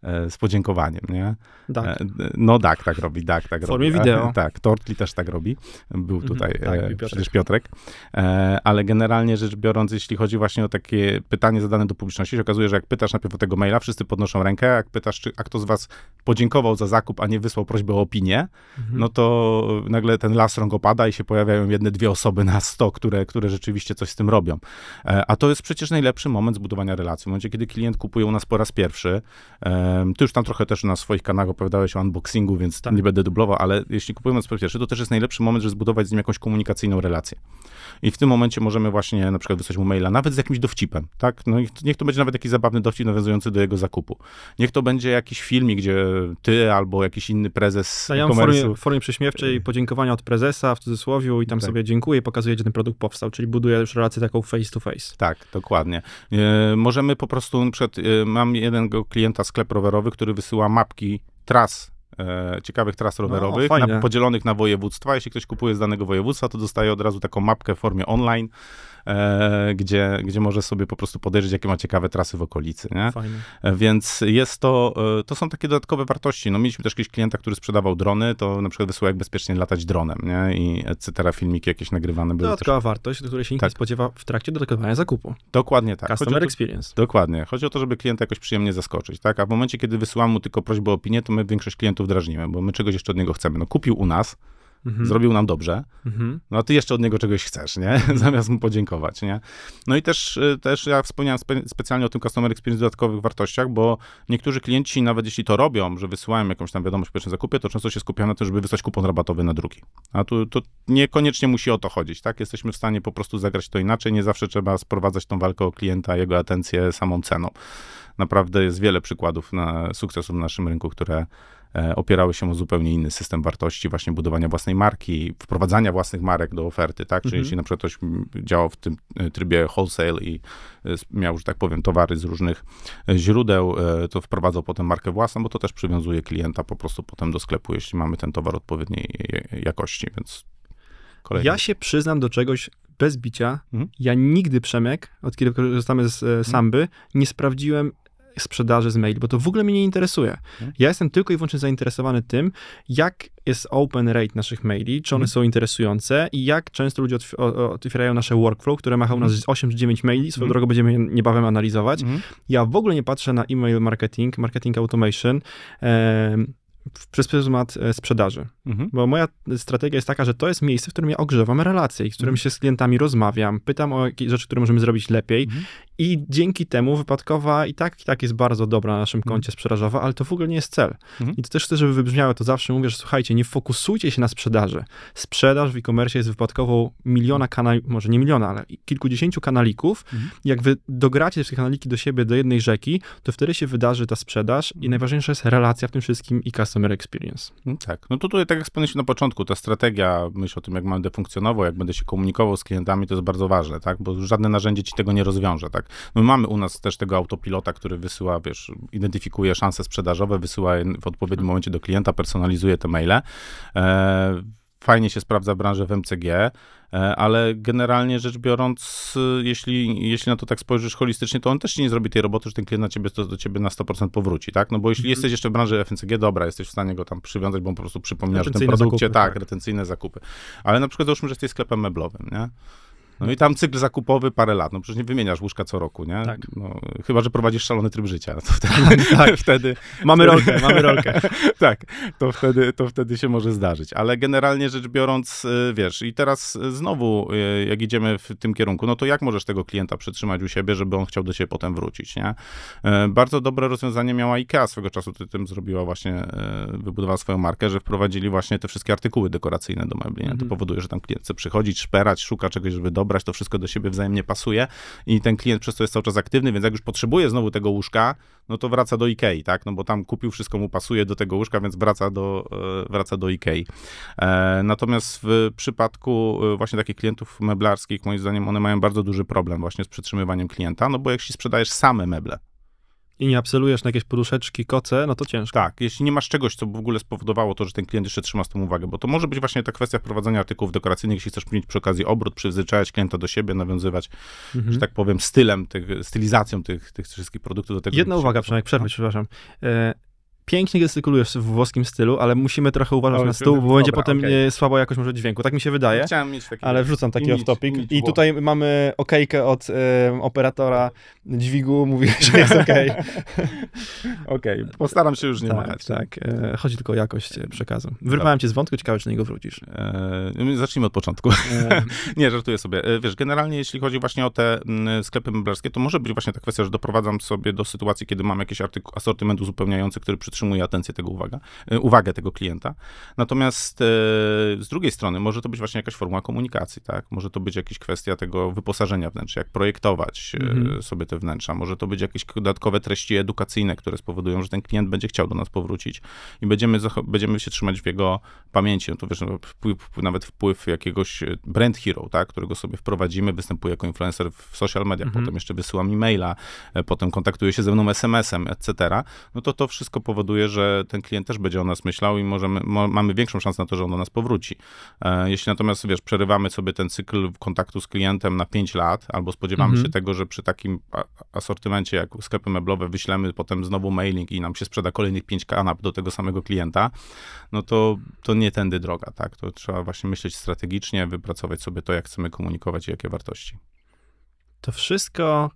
E, z podziękowaniem, nie? Tak. E, no tak, tak robi, tak, tak W formie robi. E, wideo. Tak, Tortli też tak robi. Był mhm, tutaj mhm, tak, e, Piotrek. przecież Piotrek. E, ale generalnie rzecz biorąc, jeśli chodzi właśnie o takie pytanie zadane do publiczności, się okazuje, że jak pytasz najpierw o tego maila, wszyscy podnoszą rękę, jak pytasz, czy, a kto z was podziękował za zakup, a nie wysłał prośbę o opinię, mhm. no to nagle ten las rąk opada i się pojawiają jedne, dwie osoby na sto, które, które rzeczywiście coś z tym robią. E, a to jest przecież najlepszy moment zbudowania relacji, w momencie, kiedy klient kupuje u nas po raz pierwszy, e, ty już tam trochę też na swoich kanałach opowiadałeś o unboxingu, więc tak. nie będę dublował, ale jeśli kupujemy sprzęt pierwszy, to też jest najlepszy moment, żeby zbudować z nim jakąś komunikacyjną relację. I w tym momencie możemy właśnie na przykład wysłać mu maila, nawet z jakimś dowcipem, tak? No niech to będzie nawet jakiś zabawny dowcip nawiązujący do jego zakupu. Niech to będzie jakiś filmik, gdzie ty albo jakiś inny prezes ja mam w formie, formie e. podziękowania od prezesa w cudzysłowie i tam tak. sobie dziękuję, pokazuję, gdzie ten produkt powstał, czyli buduję już relację taką face to face. Tak, dokładnie. E, możemy po prostu, przed, yy, e, mam jednego klienta sklep rowerowy, który wysyła mapki tras, e, ciekawych tras no, rowerowych, no, na, podzielonych na województwa. Jeśli ktoś kupuje z danego województwa, to dostaje od razu taką mapkę w formie online E, gdzie, gdzie może sobie po prostu podejrzeć, jakie ma ciekawe trasy w okolicy. Nie? Fajne. E, więc jest to, e, to są takie dodatkowe wartości. No, mieliśmy też jakiegoś klienta, który sprzedawał drony, to na przykład wysyłał, jak bezpiecznie latać dronem, nie? I etc. filmiki jakieś nagrywane były. Dodatkowa też... wartość, której się nikt tak. nie spodziewa w trakcie dodatkowego zakupu. Dokładnie tak. Customer to, experience. Dokładnie. Chodzi o to, żeby klienta jakoś przyjemnie zaskoczyć, tak? A w momencie, kiedy wysyłam mu tylko prośbę o opinię, to my większość klientów drażnimy, bo my czegoś jeszcze od niego chcemy. No kupił u nas, Mhm. Zrobił nam dobrze, mhm. no a ty jeszcze od niego czegoś chcesz, nie? Zamiast mu podziękować, nie? No i też, y, też ja wspomniałem spe specjalnie o tym customer experience dodatkowych wartościach, bo niektórzy klienci, nawet jeśli to robią, że wysyłają jakąś tam wiadomość w pierwszym zakupie, to często się skupiają na tym, żeby wysłać kupon rabatowy na drugi. A tu to niekoniecznie musi o to chodzić, tak? Jesteśmy w stanie po prostu zagrać to inaczej, nie zawsze trzeba sprowadzać tą walkę o klienta, jego atencję samą ceną. Naprawdę jest wiele przykładów na sukcesów w naszym rynku, które E, opierały się o zupełnie inny system wartości, właśnie budowania własnej marki, wprowadzania własnych marek do oferty, tak? Czyli mhm. jeśli na przykład ktoś działał w tym e, trybie wholesale i e, miał, że tak powiem, towary z różnych źródeł, to wprowadzał potem markę własną, bo to też przywiązuje klienta po prostu potem do sklepu, jeśli mamy ten towar odpowiedniej jakości, więc Kolejny. Ja się przyznam do czegoś bez bicia. Mhm. Ja nigdy, Przemek, od kiedy korzystamy z mhm. Samby, nie sprawdziłem sprzedaży z maili, bo to w ogóle mnie nie interesuje. Mhm. Ja jestem tylko i wyłącznie zainteresowany tym, jak jest open rate naszych maili, czy one mhm. są interesujące i jak często ludzie otwierają nasze workflow, które macha u mhm. nas 8 czy 9 maili, swoją mm. drogą będziemy niebawem analizować. Ja w ogóle nie patrzę na e-mail marketing, marketing automation, przez pryzmat e, sprzedaży. Mhm. Bo moja strategia jest taka, że to jest miejsce, w którym ja ogrzewam relacje, w którym mhm. się z klientami rozmawiam, pytam o jakieś rzeczy, które możemy zrobić lepiej mhm. I dzięki temu wypadkowa i tak, i tak jest bardzo dobra na naszym mhm. koncie sprzedażowa, ale to w ogóle nie jest cel. Mhm. I to też chcę, żeby wybrzmiało to zawsze. Mówię, że słuchajcie, nie fokusujcie się na sprzedaży. Sprzedaż w e-commerce jest wypadkową miliona kanalików, może nie miliona, ale kilkudziesięciu kanalików. Mhm. Jak wy dogracie te kanaliki do siebie, do jednej rzeki, to wtedy się wydarzy ta sprzedaż i najważniejsza jest relacja w tym wszystkim i customer experience. Mm, tak. No to tutaj, tak jak wspomniałem na początku, ta strategia, myśl o tym, jak będę funkcjonował, jak będę się komunikował z klientami, to jest bardzo ważne, tak? Bo żadne narzędzie ci tego nie rozwiąże, tak? tak? No, mamy u nas też tego autopilota, który wysyła, wiesz, identyfikuje szanse sprzedażowe, wysyła je w odpowiednim momencie do klienta, personalizuje te maile. E, fajnie się sprawdza branżę w MCG, e, ale generalnie rzecz biorąc, jeśli, jeśli na to tak spojrzysz holistycznie, to on też ci nie zrobi tej roboty, że ten klient na ciebie, to, do ciebie na 100% powróci, tak? No bo jeśli mhm. jesteś jeszcze w branży FNCG, dobra, jesteś w stanie go tam przywiązać, bo on po prostu przypomina, retencyjne że w tym produkcie, zakupy, tak, tak, retencyjne zakupy. Ale na przykład załóżmy, że jesteś sklepem meblowym, nie? No i tam cykl zakupowy parę lat. No przecież nie wymieniasz łóżka co roku, nie? Tak. No, chyba, że prowadzisz szalony tryb życia. wtedy, tak. wtedy mamy rolkę, mamy rolkę. tak, to wtedy, to wtedy się może zdarzyć. Ale generalnie rzecz biorąc, y, wiesz, i teraz y, znowu, y, jak idziemy w tym kierunku, no to jak możesz tego klienta przytrzymać u siebie, żeby on chciał do ciebie potem wrócić, nie? Bardzo dobre rozwiązanie miała IKEA swego czasu, tym zrobiła właśnie, wybudowała swoją markę, że wprowadzili właśnie te wszystkie artykuły dekoracyjne do mebli, nie? To mhm. powoduje, że tam klient chce przychodzić, szperać, szuka czegoś, żeby dobrać dobrać, to wszystko do siebie wzajemnie pasuje i ten klient przez to jest cały czas aktywny, więc jak już potrzebuje znowu tego łóżka, no to wraca do Ikei, tak, no bo tam kupił, wszystko mu pasuje do tego łóżka, więc wraca do, e, wraca do Ikei. E, natomiast w przypadku e, właśnie takich klientów meblarskich, moim zdaniem one mają bardzo duży problem właśnie z przetrzymywaniem klienta, no bo jak jeśli sprzedajesz same meble, i nie apelujesz na jakieś poruszeczki, koce, no to ciężko. Tak, jeśli nie masz czegoś, co w ogóle spowodowało to, że ten klient jeszcze trzyma z tym uwagę, bo to może być właśnie ta kwestia wprowadzenia artykułów dekoracyjnych, jeśli chcesz mieć przy okazji obrót, przyzwyczajać klienta do siebie, nawiązywać, mhm. że tak powiem, stylem, tych, stylizacją tych, tych wszystkich produktów do tego. Jedna uwaga, przynajmniej przerwę, no. przepraszam. E, pięknie gestykulujesz w włoskim stylu, ale musimy trochę uważać na stół, bo dobra, będzie potem okay. jakoś może dźwięku. Tak mi się wydaje. Chciałem mieć taki ale wrzucam taki off-topic. I tutaj mamy okejkę od operatora dźwigu, mówi, że jest okej. Okay. okej, okay, postaram się już nie mać. Tak, machać. Tak, e, chodzi tylko o jakość e, przekazu. Wyrwałem cię z wątku, ciekawe, czy do niego wrócisz. E, zacznijmy od początku. E. nie, żartuję sobie. E, wiesz, generalnie jeśli chodzi właśnie o te sklepy meblarskie, to może być właśnie ta kwestia, że doprowadzam sobie do sytuacji, kiedy mam jakiś artykuł, asortyment uzupełniający, który przy utrzymuje atencję tego uwaga, e, uwagę tego klienta. Natomiast e, z drugiej strony może to być właśnie jakaś forma komunikacji, tak? Może to być jakaś kwestia tego wyposażenia wnętrza, jak projektować e, mhm. sobie te wnętrza. Może to być jakieś dodatkowe treści edukacyjne, które spowodują, że ten klient będzie chciał do nas powrócić i będziemy, będziemy się trzymać w jego pamięci. No to wiesz, no, wpływ, nawet wpływ jakiegoś brand hero, tak? którego sobie wprowadzimy, występuje jako influencer w social media, mhm. potem jeszcze wysyłam mi maila, potem kontaktuje się ze mną SMS-em, etc. No to to wszystko powoduje powoduje, że ten klient też będzie o nas myślał i możemy, mamy większą szansę na to, że on do nas powróci. E, jeśli natomiast, wiesz, przerywamy sobie ten cykl kontaktu z klientem na 5 lat, albo spodziewamy mhm. się tego, że przy takim asortymencie jak sklepy meblowe wyślemy potem znowu mailing i nam się sprzeda kolejnych 5 kanap do tego samego klienta, no to, to nie tędy droga, tak? To trzeba właśnie myśleć strategicznie, wypracować sobie to, jak chcemy komunikować i jakie wartości. To wszystko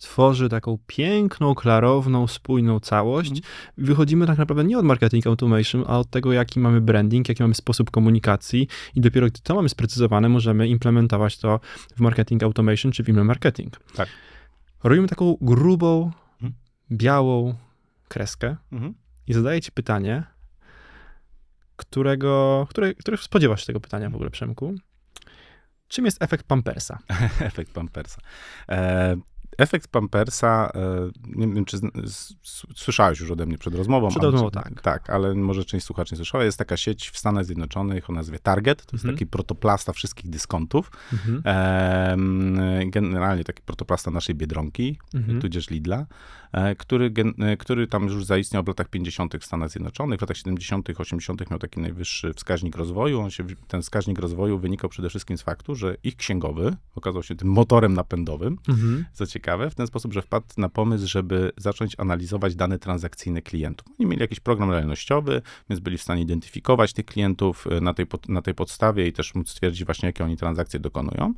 tworzy taką piękną, klarowną, spójną całość. Mm. Wychodzimy tak naprawdę nie od marketing automation, a od tego, jaki mamy branding, jaki mamy sposób komunikacji i dopiero gdy to mamy sprecyzowane, możemy implementować to w marketing automation czy w email marketing. Tak. Robimy taką grubą, mm. białą kreskę mm. i zadaję ci pytanie, którego, które, których spodziewasz się tego pytania w ogóle, Przemku? Czym jest efekt Pampersa? efekt Pampersa. E, Efekt Pampersa, e, nie wiem, czy słyszałeś już ode mnie przed rozmową. Przed rozmową, tak. Tak, ale może część słuchaczy nie słyszała. Jest taka sieć w Stanach Zjednoczonych o nazwie Target. To jest mhm. taki protoplasta wszystkich dyskontów. Mhm. Generalnie taki protoplasta naszej Biedronki, mhm. tudzież Lidla. E, który, e, który tam już zaistniał w latach 50. w Stanach Zjednoczonych, w latach 70., 80. miał taki najwyższy wskaźnik rozwoju. On się, ten wskaźnik rozwoju wynikał przede wszystkim z faktu, że ich księgowy okazał się tym motorem napędowym, mhm. co ciekawe, w ten sposób, że wpadł na pomysł, żeby zacząć analizować dane transakcyjne klientów. Oni mieli jakiś program realnościowy, więc byli w stanie identyfikować tych klientów e, na tej, na tej podstawie i też móc stwierdzić właśnie, jakie oni transakcje dokonują.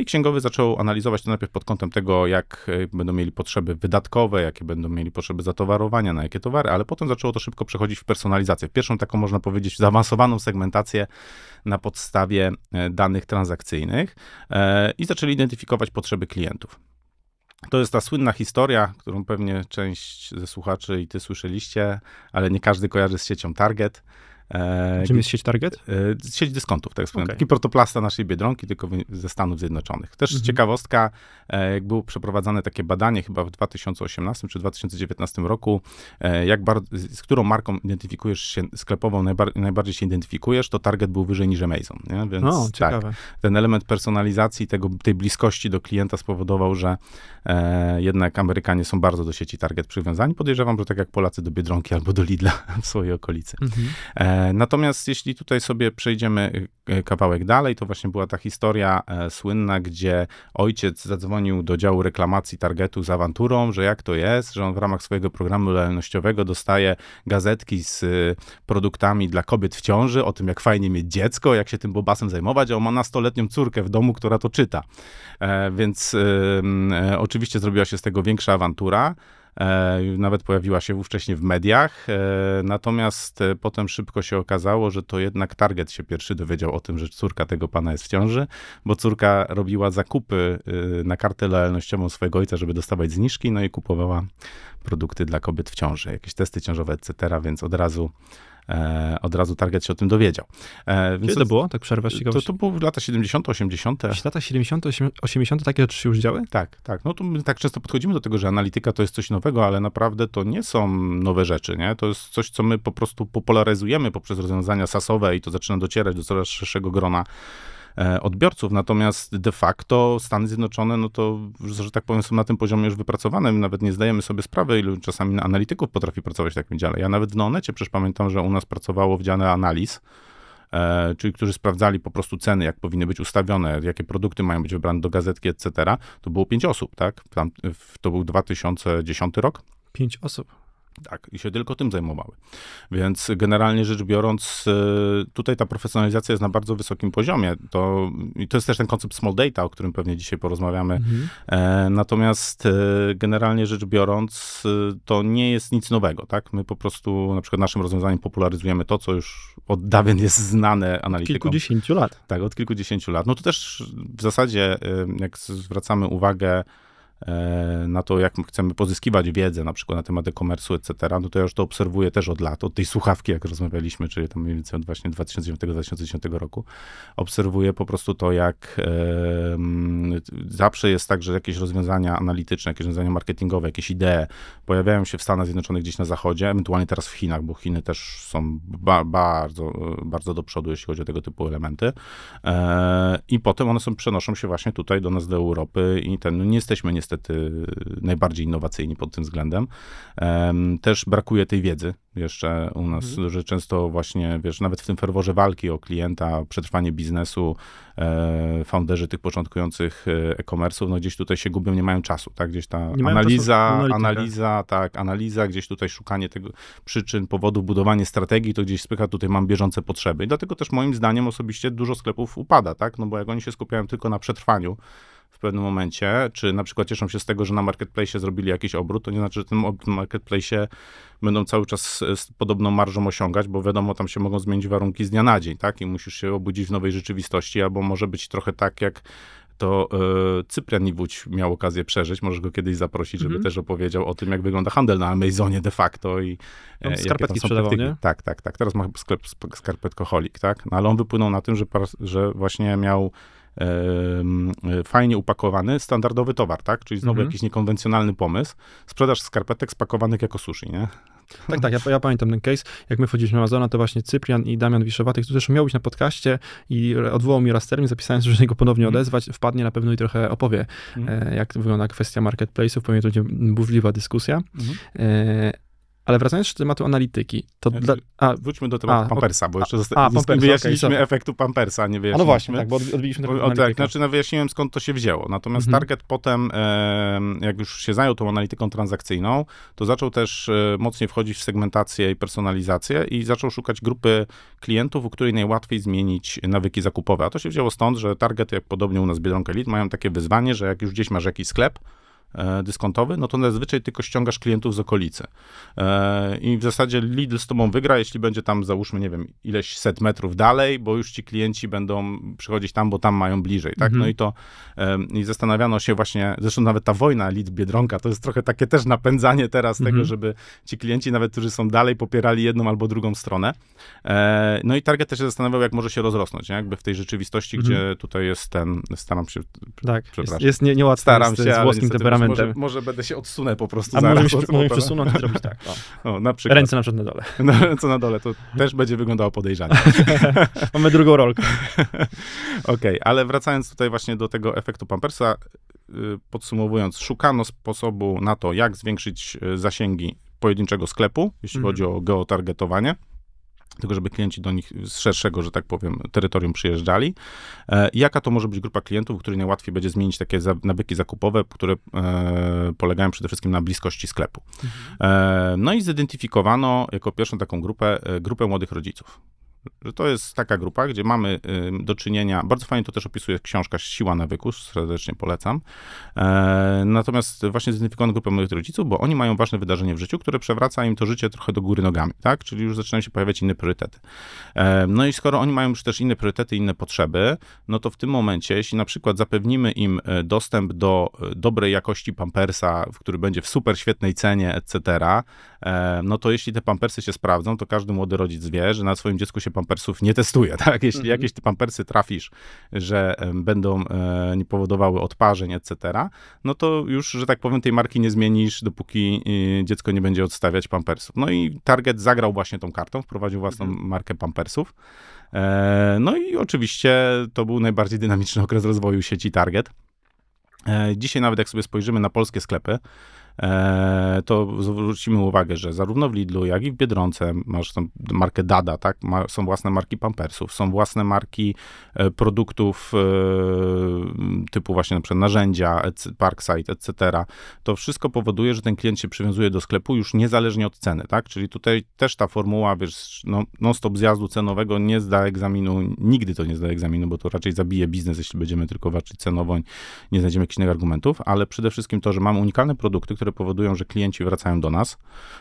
I księgowy zaczął analizować to najpierw pod kątem tego, jak będą mieli potrzeby wydatkowe, jakie będą mieli potrzeby zatowarowania, na jakie towary, ale potem zaczęło to szybko przechodzić w personalizację. W pierwszą taką, można powiedzieć, zaawansowaną segmentację na podstawie e, danych transakcyjnych e, i zaczęli identyfikować potrzeby klientów. To jest ta słynna historia, którą pewnie część ze słuchaczy i ty słyszeliście, ale nie każdy kojarzy z siecią Target. E, czym jest sieć Target? E, sieć dyskontów, tak wspomniałem. Okay. Taki protoplasta naszej Biedronki, tylko ze Stanów Zjednoczonych. Też mhm. ciekawostka, e, jak było przeprowadzane takie badanie chyba w 2018 czy 2019 roku, jak z którą marką identyfikujesz się sklepową, najbar najbardziej się identyfikujesz, to Target był wyżej niż Amazon. Nie? Więc o, tak, ten element personalizacji, tego, tej bliskości do klienta spowodował, że e, jednak Amerykanie są bardzo do sieci Target przywiązani. Podejrzewam, że tak jak Polacy do Biedronki albo do Lidla w swojej okolicy. Mhm. E, E, natomiast jeśli tutaj sobie przejdziemy e, kawałek dalej, to właśnie była ta historia e, słynna, gdzie ojciec zadzwonił do działu reklamacji Targetu z awanturą, że jak to jest, że on w ramach swojego programu lojalnościowego dostaje gazetki z produktami dla kobiet w ciąży, o tym jak fajnie mieć dziecko, jak się tym bobasem zajmować, a on ma nastoletnią córkę w domu, która to czyta. Więc oczywiście zrobiła się z tego większa awantura. E, nawet pojawiła się wcześniej w mediach, e, natomiast e, potem szybko się okazało, że to jednak Target się pierwszy dowiedział o tym, że córka tego pana jest w ciąży, bo córka robiła zakupy na kartę lojalnościową swojego ojca, żeby dostawać zniżki, no i kupowała produkty dla kobiet w ciąży, jakieś testy ciążowe, etc., więc od razu E, od razu target się o tym dowiedział. E, Kiedy to było? Tak przerwa To, to było lata 70., 80. Lata 70., 80. takie rzeczy się już działy? Tak, tak. No to my tak często podchodzimy do tego, że analityka to jest coś nowego, ale naprawdę to nie są nowe rzeczy, nie? To jest coś, co my po prostu popularyzujemy poprzez rozwiązania sasowe i to zaczyna docierać do coraz szerszego grona E, odbiorców. Natomiast de facto Stany Zjednoczone, no to, że tak powiem, są na tym poziomie już wypracowane, Nawet nie zdajemy sobie sprawy, ilu czasami na analityków potrafi pracować w takim dziale. Ja nawet w Neonecie przecież pamiętam, że u nas pracowało w dziale analiz e, czyli którzy sprawdzali po prostu ceny, jak powinny być ustawione, jakie produkty mają być wybrane do gazetki, etc., to było pięć osób, tak? Tam, to był 2010 rok. Pięć osób. Tak, i się tylko tym zajmowały. Więc generalnie rzecz biorąc, y, tutaj ta profesjonalizacja jest na bardzo wysokim poziomie. To, I to jest też ten koncept small data, o którym pewnie dzisiaj porozmawiamy. Mhm. E, natomiast e, generalnie rzecz biorąc, y, to nie jest nic nowego, tak? My po prostu na przykład naszym rozwiązaniem popularyzujemy to, co już od dawien jest znane analitykom. Od kilkudziesięciu lat. Tak, od kilkudziesięciu lat. No to też w zasadzie, jak zwracamy uwagę E, na to, jak chcemy pozyskiwać wiedzę, na przykład na temat e-commerce, etc., no to ja już to obserwuję też od lat, od tej słuchawki, jak rozmawialiśmy, czyli tam mniej więcej od właśnie 2009-2010 roku. Obserwuję po prostu to, jak e, zawsze jest tak, że jakieś rozwiązania analityczne, jakieś rozwiązania marketingowe, jakieś idee pojawiają się w Stanach Zjednoczonych gdzieś na zachodzie, ewentualnie teraz w Chinach, bo Chiny też są ba bardzo, bardzo do przodu, jeśli chodzi o tego typu elementy. E, I potem one są, przenoszą się właśnie tutaj do nas, do Europy i ten, no nie jesteśmy nie niestety najbardziej innowacyjni pod tym względem. Też brakuje tej wiedzy jeszcze u nas, mhm. że często właśnie, wiesz, nawet w tym ferworze walki o klienta, przetrwanie biznesu, e, founderzy tych początkujących e, e-commerce'ów, no gdzieś tutaj się gubią, nie mają czasu, tak? Gdzieś ta nie analiza, analiza, tak, analiza, gdzieś tutaj szukanie tego przyczyn, powodów, budowanie strategii, to gdzieś spycha, tutaj mam bieżące potrzeby. I dlatego też moim zdaniem osobiście dużo sklepów upada, tak? No bo jak oni się skupiają tylko na przetrwaniu, w pewnym momencie, czy na przykład cieszą się z tego, że na marketplace zrobili jakiś obrót, to nie znaczy, że tym marketplace będą cały czas z podobną marżą osiągać, bo wiadomo, tam się mogą zmienić warunki z dnia na dzień, tak? I musisz się obudzić w nowej rzeczywistości, albo może być trochę tak, jak to y, Cyprian Iwódź miał okazję przeżyć. Możesz go kiedyś zaprosić, żeby mm -hmm. też opowiedział o tym, jak wygląda handel na Amazonie de facto i no, e, skarpetki sprzedawał, nie? Tak, tak, tak. Teraz ma sklep skarpetkoholik, tak? No, ale on wypłynął na tym, że, że właśnie miał fajnie upakowany, standardowy towar, tak? Czyli znowu mhm. jakiś niekonwencjonalny pomysł. Sprzedaż skarpetek spakowanych jako sushi, nie? Tak, tak, ja, ja, pamiętam ten case. Jak my wchodziliśmy na Amazona, to właśnie Cyprian i Damian Wiszewaty, który też miał być na podcaście i odwołał mi raz termin, zapisałem że że go ponownie mhm. odezwać, wpadnie na pewno i trochę opowie, mm. jak wygląda kwestia marketplace'ów, pewnie to będzie burzliwa dyskusja. Mm. E, ale wracając do tematu analityki, to dla... Znaczy, a, Wróćmy do tematu a, Pampersa, bo jeszcze zosta... a, wyjaśniliśmy okay, efektu Pampersa, nie wyjaśniliśmy. no właśnie, tak, bo odbiliśmy o, tak, znaczy no, wyjaśniłem skąd to się wzięło. Natomiast mhm. Target potem, e, jak już się zajął tą analityką transakcyjną, to zaczął też e, mocniej wchodzić w segmentację i personalizację i zaczął szukać grupy klientów, u której najłatwiej zmienić nawyki zakupowe. A to się wzięło stąd, że Target, jak podobnie u nas Biedronka Elite, mają takie wyzwanie, że jak już gdzieś masz jakiś sklep, E, dyskontowy, no to zazwyczaj tylko ściągasz klientów z okolicy. E, I w zasadzie Lidl z tobą wygra, jeśli będzie tam, załóżmy, nie wiem, ileś set metrów dalej, bo już ci klienci będą przychodzić tam, bo tam mają bliżej, tak? Mhm. No i to i zastanawiano się właśnie, zresztą nawet ta wojna Lidl-Biedronka, to jest trochę takie też napędzanie teraz mhm. tego, żeby ci klienci, nawet którzy są dalej, popierali jedną albo drugą stronę. E, no i Target też się zastanawiał, jak może się rozrosnąć, jakby w tej rzeczywistości, mhm. gdzie tutaj jest ten, staram się, tak, przepraszam. Jest, jest nie, niełatwo staram się, z włoskim temperamentem może, może będę się odsunę po prostu. A zaraz, możemy się, możemy przesunąć i zrobić tak. O. o. na przykład. Ręce na przykład na dole. No, ręce na dole, to też będzie wyglądało podejrzanie. Mamy drugą rolkę. Okej, okay, ale wracając tutaj właśnie do tego efektu Pampersa, y, podsumowując, szukano sposobu na to, jak zwiększyć y, zasięgi pojedynczego sklepu, jeśli mm. chodzi o geotargetowanie tylko żeby klienci do nich z szerszego, że tak powiem, terytorium przyjeżdżali. E, jaka to może być grupa klientów, której najłatwiej będzie zmienić takie nabyki nawyki zakupowe, które e, polegają przede wszystkim na bliskości sklepu. Mhm. E, no i zidentyfikowano jako pierwszą taką grupę, grupę młodych rodziców. Że to jest taka grupa, gdzie mamy do czynienia, bardzo fajnie to też opisuje książka Siła nawyku, serdecznie polecam. E, natomiast właśnie zidentyfikowano grupę młodych rodziców, bo oni mają ważne wydarzenie w życiu, które przewraca im to życie trochę do góry nogami, tak? Czyli już zaczynają się pojawiać inne priorytety. E, no i skoro oni mają już też inne priorytety, inne potrzeby, no to w tym momencie, jeśli na przykład zapewnimy im e, dostęp do dobrej jakości pampersa, który będzie w super świetnej cenie, etc., no to jeśli te pampersy się sprawdzą, to każdy młody rodzic wie, że na swoim dziecku się pampersów nie testuje, tak? Jeśli mhm. jakieś te pampersy trafisz, że będą e, nie powodowały odparzeń, etc., no to już, że tak powiem, tej marki nie zmienisz, dopóki e, dziecko nie będzie odstawiać pampersów. No i Target zagrał właśnie tą kartą, wprowadził własną mhm. markę pampersów. E, no i oczywiście to był najbardziej dynamiczny okres rozwoju sieci Target. Dzisiaj nawet jak sobie spojrzymy na polskie sklepy, E, to zwrócimy uwagę, że zarówno w Lidlu, jak i w Biedronce masz tą markę Dada, tak? Ma, są własne marki pampersów, są własne marki e, produktów e, typu właśnie na przykład narzędzia, Parkside, etc. To wszystko powoduje, że ten klient się przywiązuje do sklepu już niezależnie od ceny, tak? Czyli tutaj też ta formuła, wiesz, no, non-stop zjazdu cenowego nie zda egzaminu, nigdy to nie zda egzaminu, bo to raczej zabije biznes, jeśli będziemy tylko walczyć cenowo, nie znajdziemy jakichś innych argumentów, ale przede wszystkim to, że mamy unikalne produkty, które które powodują, że klienci wracają do nas.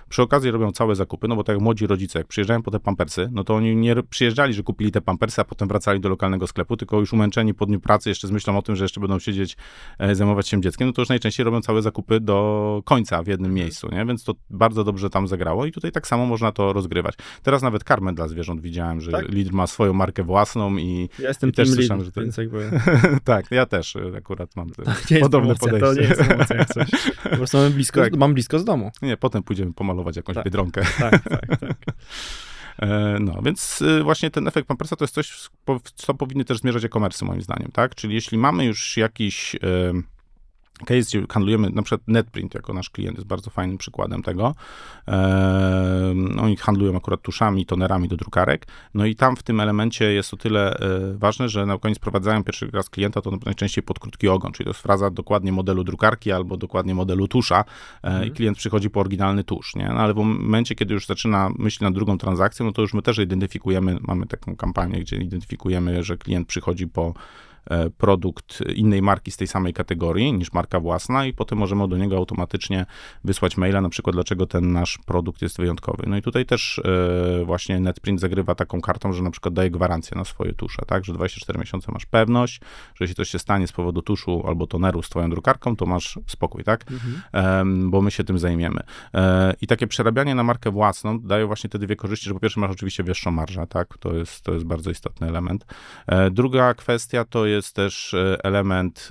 Przy okazji robią całe zakupy, no bo tak jak młodzi rodzice, jak przyjeżdżają po te pampersy, no to oni nie przyjeżdżali, że kupili te pampersy, a potem wracali do lokalnego sklepu, tylko już umęczeni po dniu pracy, jeszcze z myślą o tym, że jeszcze będą siedzieć, e, zajmować się dzieckiem, no to już najczęściej robią całe zakupy do końca w jednym miejscu, nie? Więc to bardzo dobrze tam zagrało i tutaj tak samo można to rozgrywać. Teraz nawet karmę dla zwierząt widziałem, że tak? ma swoją markę własną i, ja jestem i też lead, słyszałem, że to... Więc jakby... tak, ja też akurat mam podobne podejście. To nie jest jak coś. Po prostu mamy blisko, jak... mam blisko z domu. Nie, potem pójdziemy pomalować jakąś tak. biedronkę. Tak, tak, tak. E, no, więc y, właśnie ten efekt pampersa to jest coś, co powinny też zmierzać e-commerce, moim zdaniem, tak? Czyli jeśli mamy już jakiś case, gdzie handlujemy na przykład NetPrint jako nasz klient jest bardzo fajnym przykładem tego. Ehm, oni handlują akurat tuszami, tonerami do drukarek. No i tam w tym elemencie jest o tyle e, ważne, że na koniec prowadzają pierwszy raz klienta, to najczęściej pod krótki ogon, czyli to jest fraza dokładnie modelu drukarki albo dokładnie modelu tusza e, mhm. i klient przychodzi po oryginalny tusz, nie? No, ale w momencie, kiedy już zaczyna myśleć nad drugą transakcją, no to już my też identyfikujemy, mamy taką kampanię, gdzie identyfikujemy, że klient przychodzi po E, produkt innej marki z tej samej kategorii niż marka własna i potem możemy do niego automatycznie wysłać maila, na przykład dlaczego ten nasz produkt jest wyjątkowy. No i tutaj też e, właśnie NetPrint zagrywa taką kartą, że na przykład daje gwarancję na swoje tusze, tak, że 24 miesiące masz pewność, że jeśli coś się stanie z powodu tuszu albo toneru z twoją drukarką, to masz spokój, tak, mhm. bo my się tym zajmiemy. E, I takie przerabianie na markę własną daje właśnie te dwie korzyści, że po pierwsze masz oczywiście wyższą marżę, tak, to jest, to jest bardzo istotny element. Druga kwestia to jest jest też e, element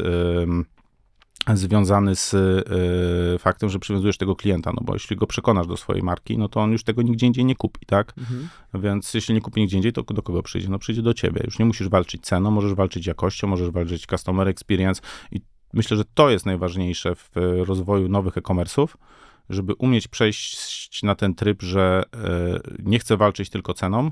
związany z e, faktem, że przywiązujesz tego klienta, no bo jeśli go przekonasz do swojej marki, no to on już tego nigdzie indziej nie kupi, tak? Mhm. Więc jeśli nie kupi nigdzie indziej, to do kogo przyjdzie? No przyjdzie do ciebie. Już nie musisz walczyć ceną, możesz walczyć jakością, możesz walczyć customer experience i myślę, że to jest najważniejsze w e, rozwoju nowych e-commerce'ów, żeby umieć przejść na ten tryb, że nie chcę walczyć tylko ceną,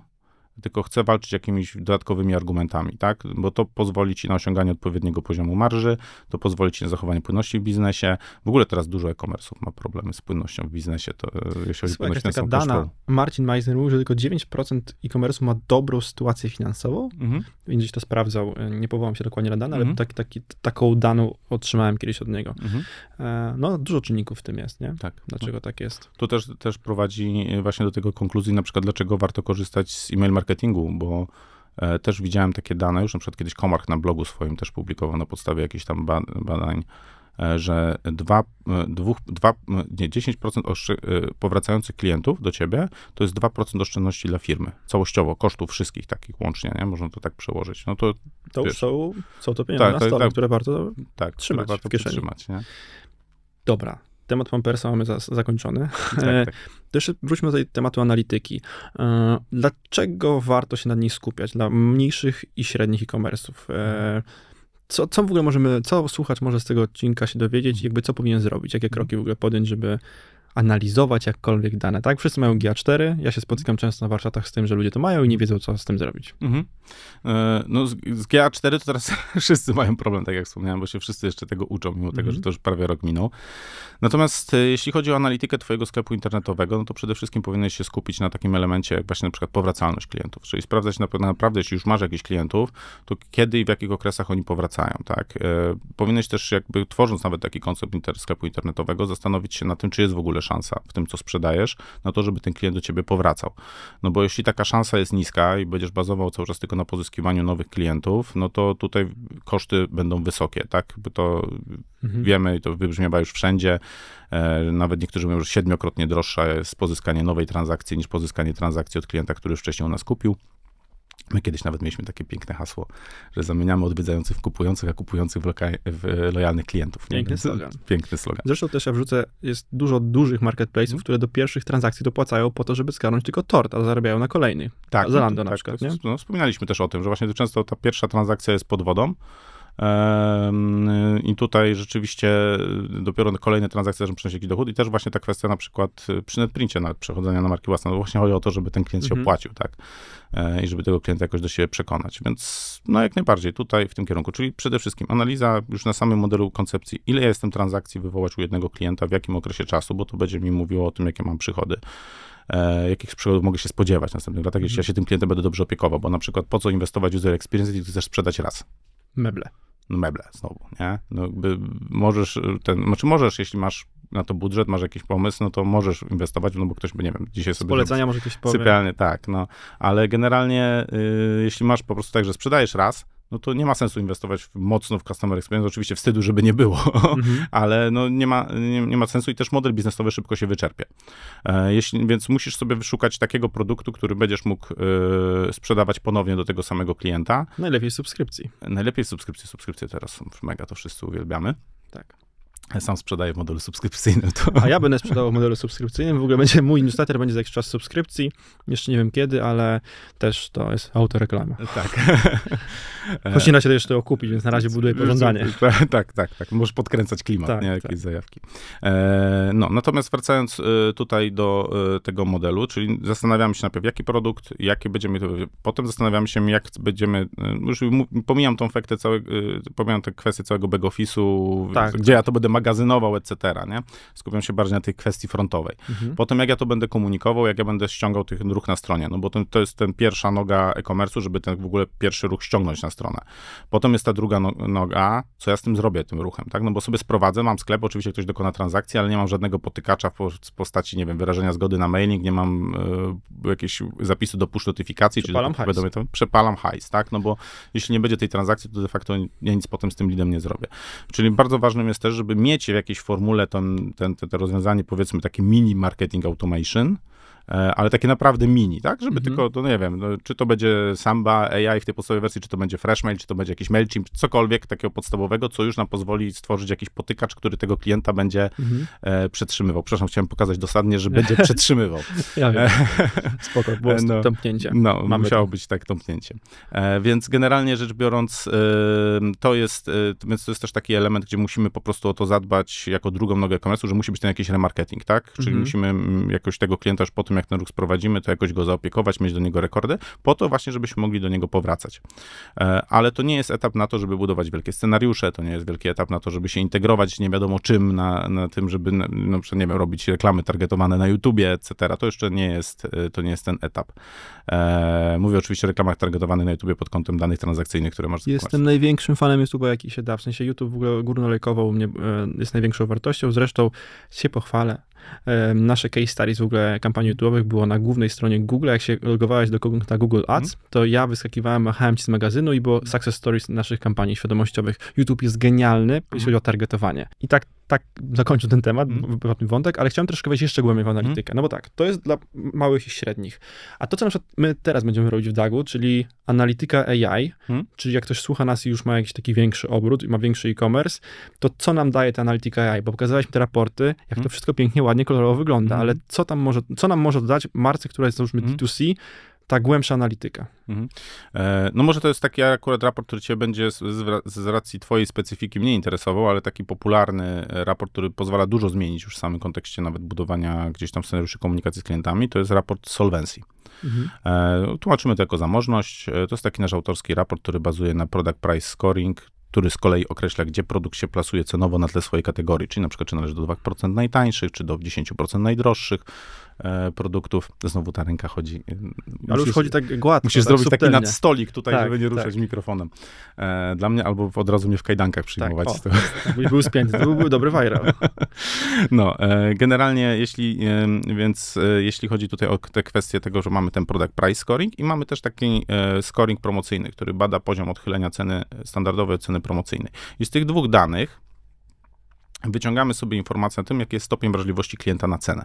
tylko chcę walczyć jakimiś dodatkowymi argumentami, tak? Bo to pozwoli ci na osiąganie odpowiedniego poziomu marży, to pozwoli ci na zachowanie płynności w biznesie. W ogóle teraz dużo e-commerce'ów ma problemy z płynnością w biznesie, to e, jeśli chodzi o płynność taka dana, Martin Marcin Meisner mówił, że tylko 9% e-commerce'u ma dobrą sytuację finansową. Mhm. Gdzieś to sprawdzał, e, nie powołam się dokładnie na dane, mhm. ale taki taki, taką daną otrzymałem kiedyś od niego. Mhm. E, no, dużo czynników w tym jest, nie? Tak. Dlaczego no. tak jest? To też, też prowadzi właśnie do tego konkluzji, na przykład dlaczego warto korzystać z e-mail marketingu, bo e, też widziałem takie dane, już na przykład kiedyś Komarch na blogu swoim też publikował na podstawie jakichś tam badań, e, że dwa, e, dwóch, dwa nie, 10% powracających klientów do ciebie to jest 2% oszczędności dla firmy. Całościowo, kosztów wszystkich takich łącznie, nie? Można to tak przełożyć. No to, to wiesz, są, są to tak, pieniądze tak, na stole, tak, które warto tak, trzymać które warto w kieszeni. Dobra, temat Pampersa mamy za, zakończony. Tak, tak. Też wróćmy do tematu analityki. E, dlaczego warto się na niej skupiać dla mniejszych i średnich e-commerce'ów? E, co, co w ogóle możemy, co słuchacz może z tego odcinka się dowiedzieć, mhm. jakby co powinien zrobić, jakie kroki w ogóle podjąć, żeby analizować jakkolwiek dane, tak? Wszyscy mają GA4, ja się spotykam często na warsztatach z tym, że ludzie to mają i nie wiedzą, co z tym zrobić. Mhm. E, no z, z GA4 to teraz wszyscy mają problem, tak jak wspomniałem, bo się wszyscy jeszcze tego uczą, mimo mhm. tego, że mhm. to już prawie rok minął. Natomiast e, jeśli chodzi o analitykę twojego sklepu internetowego, no to przede wszystkim powinieneś się skupić na takim elemencie, jak właśnie na przykład powracalność klientów, czyli sprawdzać naprawdę, jeśli już masz jakichś klientów, to kiedy i w jakich okresach oni powracają, tak? E, powinieneś też jakby, tworząc nawet taki koncept inter, sklepu internetowego, zastanowić się na tym, czy jest w ogóle szansa w tym, co sprzedajesz, na to, żeby ten klient do ciebie powracał. No bo jeśli taka szansa jest niska i będziesz bazował cały czas tylko na pozyskiwaniu nowych klientów, no to tutaj koszty będą wysokie, tak? Bo to mhm. wiemy i to wybrzmiewa już wszędzie. E, nawet niektórzy mówią, że siedmiokrotnie droższe jest pozyskanie nowej transakcji niż pozyskanie transakcji od klienta, który już wcześniej u nas kupił. My kiedyś nawet mieliśmy takie piękne hasło, że zamieniamy odwiedzających w kupujących, a kupujących w, loka- w lojalnych klientów. Nie? Piękny slogan. Piękny slogan. Zresztą też ja wrzucę, jest dużo dużych marketplace'ów, mm. które do pierwszych transakcji dopłacają po to, żeby skarnąć tylko tort, a zarabiają na kolejny Tak. Zalando no, na tak, przykład, nie? No, wspominaliśmy też o tym, że właśnie często ta pierwsza transakcja jest pod wodą, Y, I tutaj rzeczywiście y, dopiero kolejne transakcje żeby przynosić jakiś dochód i też właśnie ta kwestia na przykład y, przy netprincie na przechodzenia na marki własne, no właśnie chodzi o to, żeby ten klient się mhm. opłacił, tak? E, I żeby tego klienta jakoś do siebie przekonać. Więc no jak najbardziej tutaj w tym kierunku, czyli przede wszystkim analiza już na samym modelu koncepcji, ile ja jestem transakcji wywołać u jednego klienta, w jakim okresie czasu, bo to będzie mi mówiło o tym, jakie mam przychody e, jakich przychodów mogę się spodziewać w następnych latach, jeśli ja mhm. się tym klientem będę dobrze opiekował, bo na przykład po co inwestować w user experience, jeśli chcesz sprzedać raz, Meble. No meble znowu, nie? No jakby możesz, ten, znaczy możesz, jeśli masz na to budżet, masz jakiś pomysł, no to możesz inwestować, no bo ktoś by, nie wiem, dzisiaj sobie... Z polecenia może ktoś powie. Sypialnie, tak, no. Ale generalnie, y, jeśli masz po prostu tak, że sprzedajesz raz, no to nie ma sensu inwestować w, mocno w customer experience. Oczywiście wstydu, żeby nie było, mhm. ale no nie, ma, nie, nie, ma sensu i też model biznesowy szybko się wyczerpie. E, jeśli, więc musisz sobie wyszukać takiego produktu, który będziesz mógł e, sprzedawać ponownie do tego samego klienta. Najlepiej subskrypcji. Najlepiej subskrypcji, subskrypcje teraz są mega, to wszyscy uwielbiamy. Tak sam sprzedaję w modelu subskrypcyjnym. To... A ja będę sprzedawał w modelu subskrypcyjnym. W ogóle będzie mój newsletter będzie za jakiś czas subskrypcji. Jeszcze nie wiem kiedy, ale też to jest autoreklama. E, tak. Choć nie da się to jeszcze okupić, więc na razie buduję pożądanie. Tak, tak, tak. Możesz podkręcać klimat, tak, nie? Jakieś tak. zajawki. E, no, natomiast wracając e, tutaj do tego modelu, czyli zastanawiamy się najpierw, jaki produkt, jakie będziemy, potem zastanawiamy się, jak będziemy, już pomijam tą fektę, całe, pomijam tę kwestię całego back office'u, tak. gdzie ja to będę magazynował, etc. Nie? Skupiam się bardziej na tej kwestii frontowej. Mhm. Potem jak ja to będę komunikował, jak ja będę ściągał tych ruch na stronie, no bo ten, to jest ten pierwsza noga e-commerce'u, żeby ten w ogóle pierwszy ruch ściągnąć na stronę. Potem jest ta druga no, noga, co ja z tym zrobię, tym ruchem, tak? No bo sobie sprowadzę, mam sklep, oczywiście ktoś dokona transakcji, ale nie mam żadnego potykacza w postaci, nie wiem, wyrażenia zgody na mailing, nie mam y, zapisu do push notyfikacji, przepalam czyli będę to przepalam hajs, tak? No bo jeśli nie będzie tej transakcji, to de facto ja nic potem z tym lidem nie zrobię. Czyli bardzo ważnym jest też, żeby mieć zamkniecie w jakiejś formule ten, ten, te, te rozwiązanie, powiedzmy, taki mini marketing automation, E, ale takie naprawdę mini, tak? Żeby mhm. tylko, to no nie wiem, no, czy to będzie Samba AI w tej podstawowej wersji, czy to będzie Freshmail, czy to będzie jakiś MailChimp, cokolwiek takiego podstawowego, co już nam pozwoli stworzyć jakiś potykacz, który tego klienta będzie mhm. e, przetrzymywał. Przepraszam, chciałem pokazać dosadnie, że będzie przetrzymywał. ja wiem. E, Spoko, było no, tąpnięcie. No, Mamy musiało to. być tak tąpnięcie. E, więc generalnie rzecz biorąc, e, to jest, e, więc to jest też taki element, gdzie musimy po prostu o to zadbać jako drugą nogę komersu, że musi być ten jakiś remarketing, tak? Czyli mhm. musimy m, mm, jakoś tego klienta już po tym tym, jak ten ruch sprowadzimy, to jakoś go zaopiekować, mieć do niego rekordy, po to właśnie, żebyśmy mogli do niego powracać. E, ale to nie jest etap na to, żeby budować wielkie scenariusze, to nie jest wielki etap na to, żeby się integrować nie wiadomo czym, na, na tym, żeby no, nie wiem, robić reklamy targetowane na YouTubie, etc. To jeszcze nie jest, e, to nie jest ten etap. E, mówię oczywiście o reklamach targetowanych na YouTubie pod kątem danych transakcyjnych, które masz Jestem największym fanem YouTube'a, jaki się da. W sensie YouTube w ogóle górnolojkowo u mnie jest największą wartością. Zresztą się pochwalę, Nasze case studies w ogóle kampanii YouTube'owych było na głównej stronie Google. Jak się logowałeś do kogoś na Google Ads, mhm. to ja wyskakiwałem, machałem ci z magazynu i było mhm. success stories naszych kampanii świadomościowych. YouTube jest genialny, mhm. jeśli chodzi o targetowanie. I tak tak zakończył ten temat, mm. wątek, ale chciałem troszkę wejść jeszcze głębiej w analitykę. No bo tak, to jest dla małych i średnich. A to, co na przykład my teraz będziemy robić w dagu, czyli analityka AI, mm. czyli jak ktoś słucha nas i już ma jakiś taki większy obrót i ma większy e-commerce, to co nam daje ta analityka AI? Bo mi te raporty, jak mm. to wszystko pięknie, ładnie ładnie, kolorowo wygląda, mhm. ale co, tam może, co nam może dodać marce, która jest załóżmy mhm. D2C, ta głębsza analityka. Mhm. E, no może to jest taki akurat raport, który cię będzie z, z, racji twojej specyfiki mnie interesował, ale taki popularny e, raport, który pozwala dużo zmienić już w samym kontekście nawet budowania gdzieś tam scenariuszy komunikacji z klientami, to jest raport Solvency. Mhm. E, tłumaczymy to jako zamożność. E, to jest taki nasz autorski raport, który bazuje na Product Price Scoring, który z kolei określa, gdzie produkt się plasuje cenowo na tle swojej kategorii, czyli na przykład czy należy do 2% najtańszych, czy do 10% najdroższych, E, produktów. Znowu ta ręka chodzi. Musisz, e, Ale już chodzi tak gładko. Musisz tak, zrobić subtelnie. taki nadstolik tutaj, tak, żeby nie ruszać tak. mikrofonem. E, dla mnie albo od razu mnie w kajdankach przyjmować. Tak, o, to. Był spięty, to byłby dobry viral. No, e, generalnie jeśli, e, więc e, jeśli chodzi tutaj o tę kwestię tego, że mamy ten product price scoring i mamy też taki scoring promocyjny, który bada poziom odchylenia ceny standardowej od ceny promocyjnej. I z tych dwóch danych, wyciągamy sobie informację o tym, jaki jest stopień wrażliwości klienta na cenę.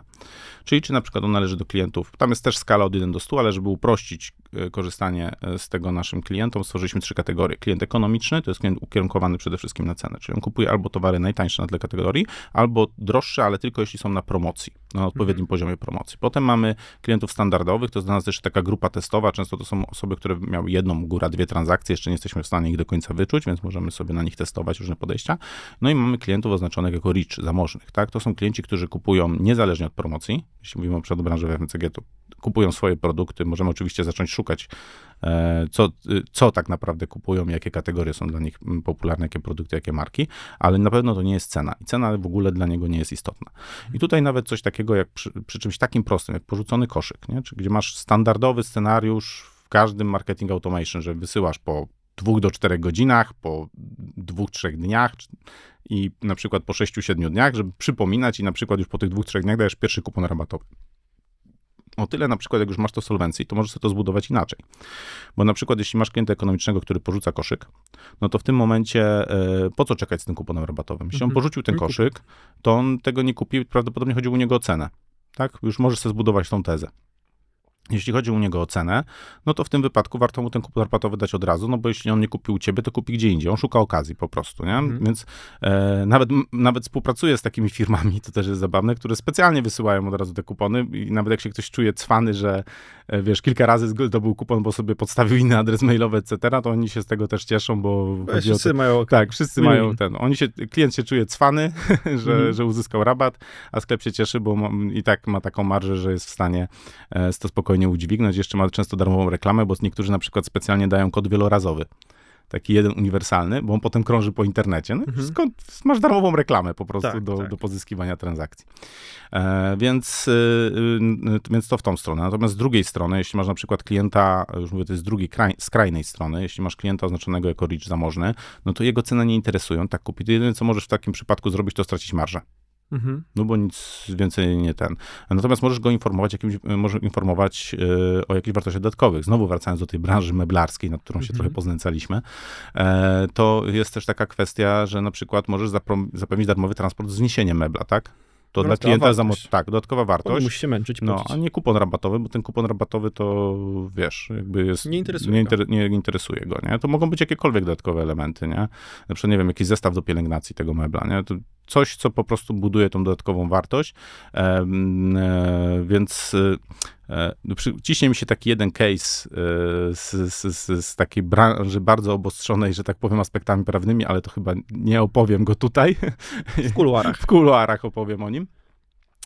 Czyli czy na przykład on należy do klientów, tam jest też skala od 1 do 100, ale żeby uprościć, E, korzystanie e, z tego naszym klientom, stworzyliśmy trzy kategorie. Klient ekonomiczny to jest klient ukierunkowany przede wszystkim na cenę, czyli on kupuje albo towary najtańsze na tle kategorii, albo droższe, ale tylko jeśli są na promocji, na odpowiednim mhm. poziomie promocji. Potem mamy klientów standardowych, to jest dla nas jeszcze taka grupa testowa, często to są osoby, które miały jedną, góra dwie transakcje, jeszcze nie jesteśmy w stanie ich do końca wyczuć, więc możemy sobie na nich testować różne podejścia. No i mamy klientów oznaczonych jako rich, zamożnych, tak? To są klienci, którzy kupują niezależnie od promocji, jeśli mówimy o przedobranży w FMCG, to kupują swoje produkty. Możemy oczywiście zacząć szukać, e, co, y, co tak naprawdę kupują, jakie kategorie są dla nich mm, popularne, jakie produkty, jakie marki, ale na pewno to nie jest cena. I cena w ogóle dla niego nie jest istotna. I tutaj nawet coś takiego, jak przy, przy czymś takim prostym, jak porzucony koszyk, nie? gdzie masz standardowy scenariusz w każdym marketing automation, że wysyłasz po dwóch do czterech godzinach, po dwóch, trzech dniach i na przykład po sześciu, siedmiu dniach, żeby przypominać i na przykład już po tych dwóch, trzech dniach dajesz pierwszy kupon rabatowy. O tyle na przykład, jak już masz to solwencji, to możesz sobie to zbudować inaczej. Bo na przykład, jeśli masz klienta ekonomicznego, który porzuca koszyk, no to w tym momencie e, po co czekać z tym kuponem rabatowym? Jeśli on mhm. porzucił ten no koszyk, to on tego nie kupi, prawdopodobnie chodziło u niego o cenę. Tak? Już możesz sobie zbudować tą tezę. Jeśli chodzi u niego o cenę, no to w tym wypadku warto mu ten kupon rabatowym dać od razu, no bo jeśli on nie kupił u ciebie, to kupi gdzie indziej. On szuka okazji po prostu, nie? Mhm. Więc e, nawet, nawet współpracuje z takimi firmami, to też jest zabawne, które specjalnie wysyłają od razu te kupony i nawet jak się ktoś czuje cwany, że e, wiesz, kilka razy zdobył kupon, bo sobie podstawił inny adres mailowy, etc., to oni się z tego też cieszą, bo... Ja wszyscy mają... Tak, wszyscy mm. mają ten... Oni się, klient się czuje cwany, że, mm. że uzyskał rabat, a sklep się cieszy, bo ma, i tak ma taką marżę, że jest w stanie e, to spokojnie zupełnie udźwignąć. Jeszcze ma często darmową reklamę, bo niektórzy na przykład specjalnie dają kod wielorazowy. Taki jeden uniwersalny, bo on potem krąży po internecie. No mhm. skąd masz darmową reklamę po prostu tak, do, tak. do pozyskiwania transakcji. E, więc, y, y, więc to w tą stronę. Natomiast z drugiej strony, jeśli masz na przykład klienta, już mówię, to jest z drugiej, kraj, skrajnej strony, jeśli masz klienta oznaczonego jako rich zamożny, no to jego ceny nie interesują, tak kupi. To jedyne, co możesz w takim przypadku zrobić, to stracić marżę. Mhm. No bo nic więcej nie ten. Natomiast możesz go informować, jakimś, e, możesz informować e, o jakichś wartościach dodatkowych. Znowu wracając do tej branży meblarskiej, nad którą się mhm. trochę poznęcaliśmy, e, to jest też taka kwestia, że na przykład możesz zapewnić darmowy transport z mebla, tak? to dla klienta za tak, dodatkowa wartość. On musi się męczyć. No, a nie kupon rabatowy, bo ten kupon rabatowy to wiesz, jakby jest. Nie interesuje, nie, inter- nie interesuje go, nie? To mogą być jakiekolwiek dodatkowe elementy, nie? Na przykład, nie wiem, jakiś zestaw do pielęgnacji tego mebla, nie? To coś, co po prostu buduje tą dodatkową wartość. E, e, więc y, E, no, ciśnie mi się taki jeden case e, z, z, z, z, takiej branży bardzo obostrzonej, że tak powiem, aspektami prawnymi, ale to chyba nie opowiem go tutaj. W kuluarach. W kuluarach opowiem o nim.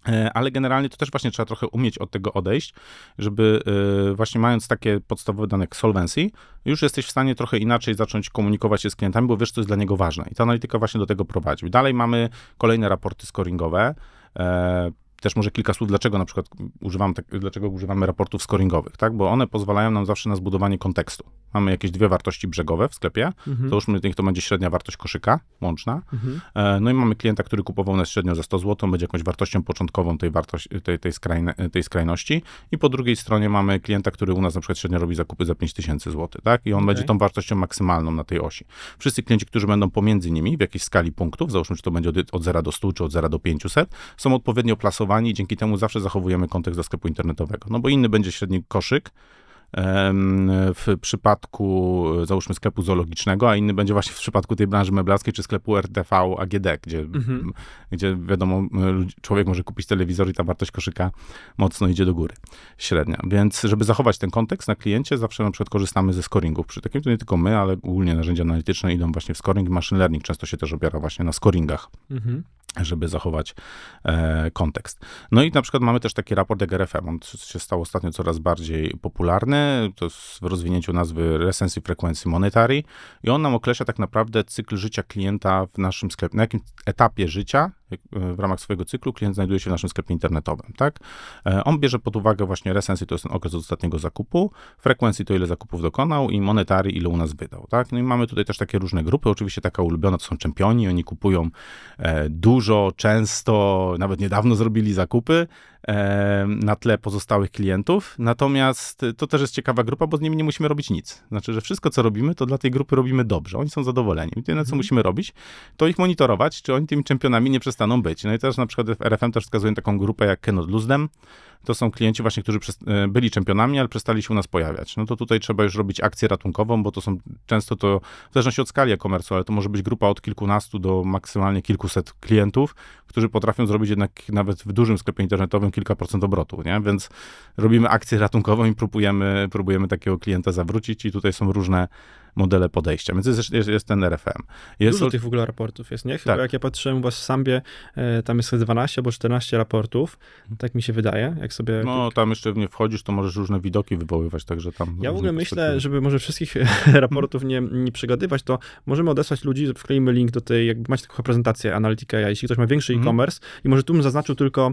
E, ale generalnie to też właśnie trzeba trochę umieć od tego odejść, żeby właśnie mając takie podstawowe dane jak solvency, już jesteś w stanie trochę inaczej zacząć komunikować się z klientami, bo wiesz, co jest dla niego ważne. I ta analityka właśnie do tego prowadzi. Dalej mamy kolejne raporty scoringowe też może kilka słów, dlaczego na przykład używamy, tak, dlaczego używamy raportów scoringowych, tak? Bo one pozwalają nam zawsze na zbudowanie kontekstu. Mamy jakieś dwie wartości brzegowe w sklepie, mhm. załóżmy, niech to będzie średnia wartość koszyka łączna, mhm. e, no i mamy klienta, który kupował nas średnio za 100 zł, będzie jakąś wartością początkową tej, wartości, tej, tej, skrajne, tej skrajności i po drugiej stronie mamy klienta, który u nas na przykład średnio robi zakupy za 5000 zł, tak? I on okay. będzie tą wartością maksymalną na tej osi. Wszyscy klienci, którzy będą pomiędzy nimi w jakiejś skali punktów, załóżmy, czy to będzie od, od 0 do 100, czy od 0 do 500, są odpowiednio plasowani i dzięki temu zawsze zachowujemy kontekst do sklepu internetowego, no bo inny będzie średni koszyk, w przypadku, e, załóżmy, sklepu zoologicznego, a inny będzie właśnie w przypadku tej branży meblarskiej czy sklepu RTV AGD, gdzie, mhm. gdzie wiadomo, człowiek może kupić telewizor i ta wartość koszyka mocno idzie do góry, średnia. Więc, żeby zachować ten kontekst na kliencie, zawsze na przykład korzystamy ze scoringów przy takim, to nie tylko my, ale ogólnie narzędzia analityczne idą właśnie w scoring. Machine learning często się też opiera właśnie na scoringach. Mhm żeby zachować e, kontekst. No i na przykład mamy też taki raport EGRFM, on się stał ostatnio coraz bardziej popularny, to jest w rozwinięciu nazwy Recency Frequency Monetary i on nam określa tak naprawdę cykl życia klienta w naszym sklepie, na jakim etapie życia E, w ramach swojego cyklu klient znajduje się w naszym sklepie internetowym, tak? E, on bierze pod uwagę właśnie recensję, to jest ten okres od ostatniego zakupu, frekwencji to ile zakupów dokonał i monetary ile u nas wydał, tak? No i mamy tutaj też takie różne grupy, oczywiście taka ulubiona to są czempioni, oni kupują e, dużo, często, nawet niedawno zrobili zakupy na tle pozostałych klientów, natomiast to też jest ciekawa grupa, bo z nimi nie musimy robić nic. Znaczy, że wszystko co robimy, to dla tej grupy robimy dobrze, oni są zadowoleni. Jedyne co mhm. musimy robić, to ich monitorować, czy oni tymi czempionami nie przestają przestaną być. No i teraz na przykład w RFM też wskazuje taką grupę jak Kenod Luzdem To są klienci właśnie, którzy e, byli czempionami, ale przestali się u nas pojawiać. No to tutaj trzeba już robić akcję ratunkową, bo to są często to, w zależności od skali e-commerce, ale to może być grupa od kilkunastu do maksymalnie kilkuset klientów, którzy potrafią zrobić jednak nawet w dużym sklepie internetowym kilka procent obrotu, nie? Więc robimy akcję ratunkową i próbujemy, próbujemy takiego klienta zawrócić i tutaj są różne modele podejścia. Więc jest, jest, jest ten RFM. Jest Dużo tych w ogóle raportów jest, nie? Chyba tak. jak ja patrzyłem u was w Sambie, e, tam jest 12 albo 14 raportów, mhm. tak mi się wydaje, jak sobie... No, tam jeszcze nie wchodzisz, to możesz różne widoki wywoływać, także tam... Ja w ogóle myślę, żeby może wszystkich raportów nie, nie przegadywać, to możemy odesłać ludzi, wkleimy link do tej, jakby macie taką prezentację Analytica, jeśli ktoś ma większy mm. e-commerce i może tu bym zaznaczył tylko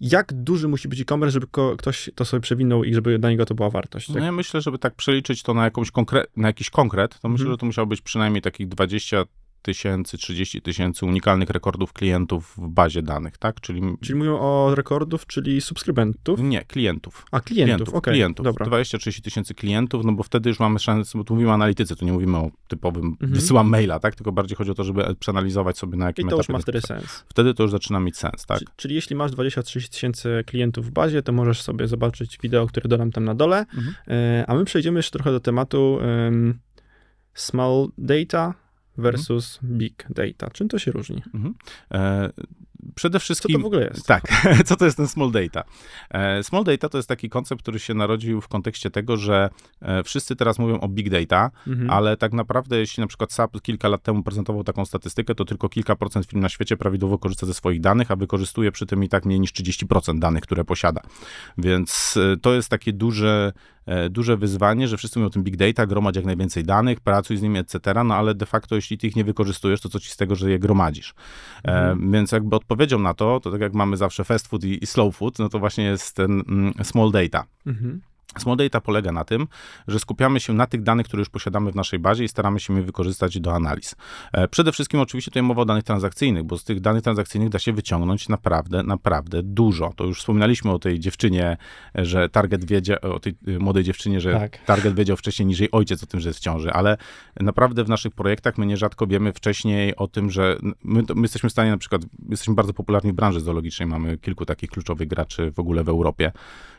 jak duży musi być e-commerce, żeby ktoś to sobie przewinął i żeby dla niego to była wartość? No tak? No ja myślę, żeby tak przeliczyć to na, jakąś konkre- na jakiś konkret, to myślę, hmm. że to musiało być przynajmniej takich 20 tysięcy, 30 tysięcy unikalnych rekordów klientów w bazie danych, tak? Czyli... czyli mówią o rekordów, czyli subskrybentów? Nie, klientów. A, klientów, klientów okej. Okay, klientów, dobra. 20-30 tysięcy klientów, no bo wtedy już mamy szansę, bo tu mówimy o analityce, tu nie mówimy o typowym, mhm. wysyłam maila, tak? Tylko bardziej chodzi o to, żeby przeanalizować sobie na jakim I to już ma wtedy sens. Wtedy to już zaczyna mieć sens, tak? Czyli, czyli jeśli masz 20-30 tysięcy klientów w bazie, to możesz sobie zobaczyć wideo, które dodam tam na dole, mhm. E, a my przejdziemy jeszcze trochę do tematu um, small data, Mhm. versus mhm. big data. Czym to się różni? Mhm. E, przede wszystkim. Co to w ogóle jest? Tak, co to jest ten small data? E, small data to jest taki koncept, który się narodził w kontekście tego, że e, wszyscy teraz mówią o big data, mhm. ale tak naprawdę, jeśli na przykład SAP kilka lat temu prezentował taką statystykę, to tylko kilka procent firm na świecie prawidłowo korzysta ze swoich danych, a wykorzystuje przy tym i tak mniej niż 30% danych, które posiada. Więc e, to jest takie duże E, duże wyzwanie, że wszyscy mówią o tym big data, gromadź jak najwięcej danych, pracuj z nimi, etc., no ale de facto jeśli ty ich nie wykorzystujesz, to co ci z tego, że je gromadzisz? E, mhm. Więc jakby odpowiedzią na to, to tak jak mamy zawsze fast food i, slow food, no to właśnie jest ten mm, small data. Mhm. Small data polega na tym, że skupiamy się na tych danych, które już posiadamy w naszej bazie i staramy się je wykorzystać do analiz. E, przede wszystkim oczywiście tutaj mowa o danych transakcyjnych, bo z tych danych transakcyjnych da się wyciągnąć naprawdę, naprawdę dużo. To już wspominaliśmy o tej dziewczynie, e, że Target wiedział, o tej e, młodej dziewczynie, że tak. Target wiedział wcześniej niż jej ojciec o tym, że jest w ciąży, ale naprawdę w naszych projektach my nierzadko wiemy wcześniej o tym, że my, my jesteśmy w stanie na przykład, jesteśmy bardzo popularni w branży zoologicznej, mamy kilku takich kluczowych graczy w ogóle w Europie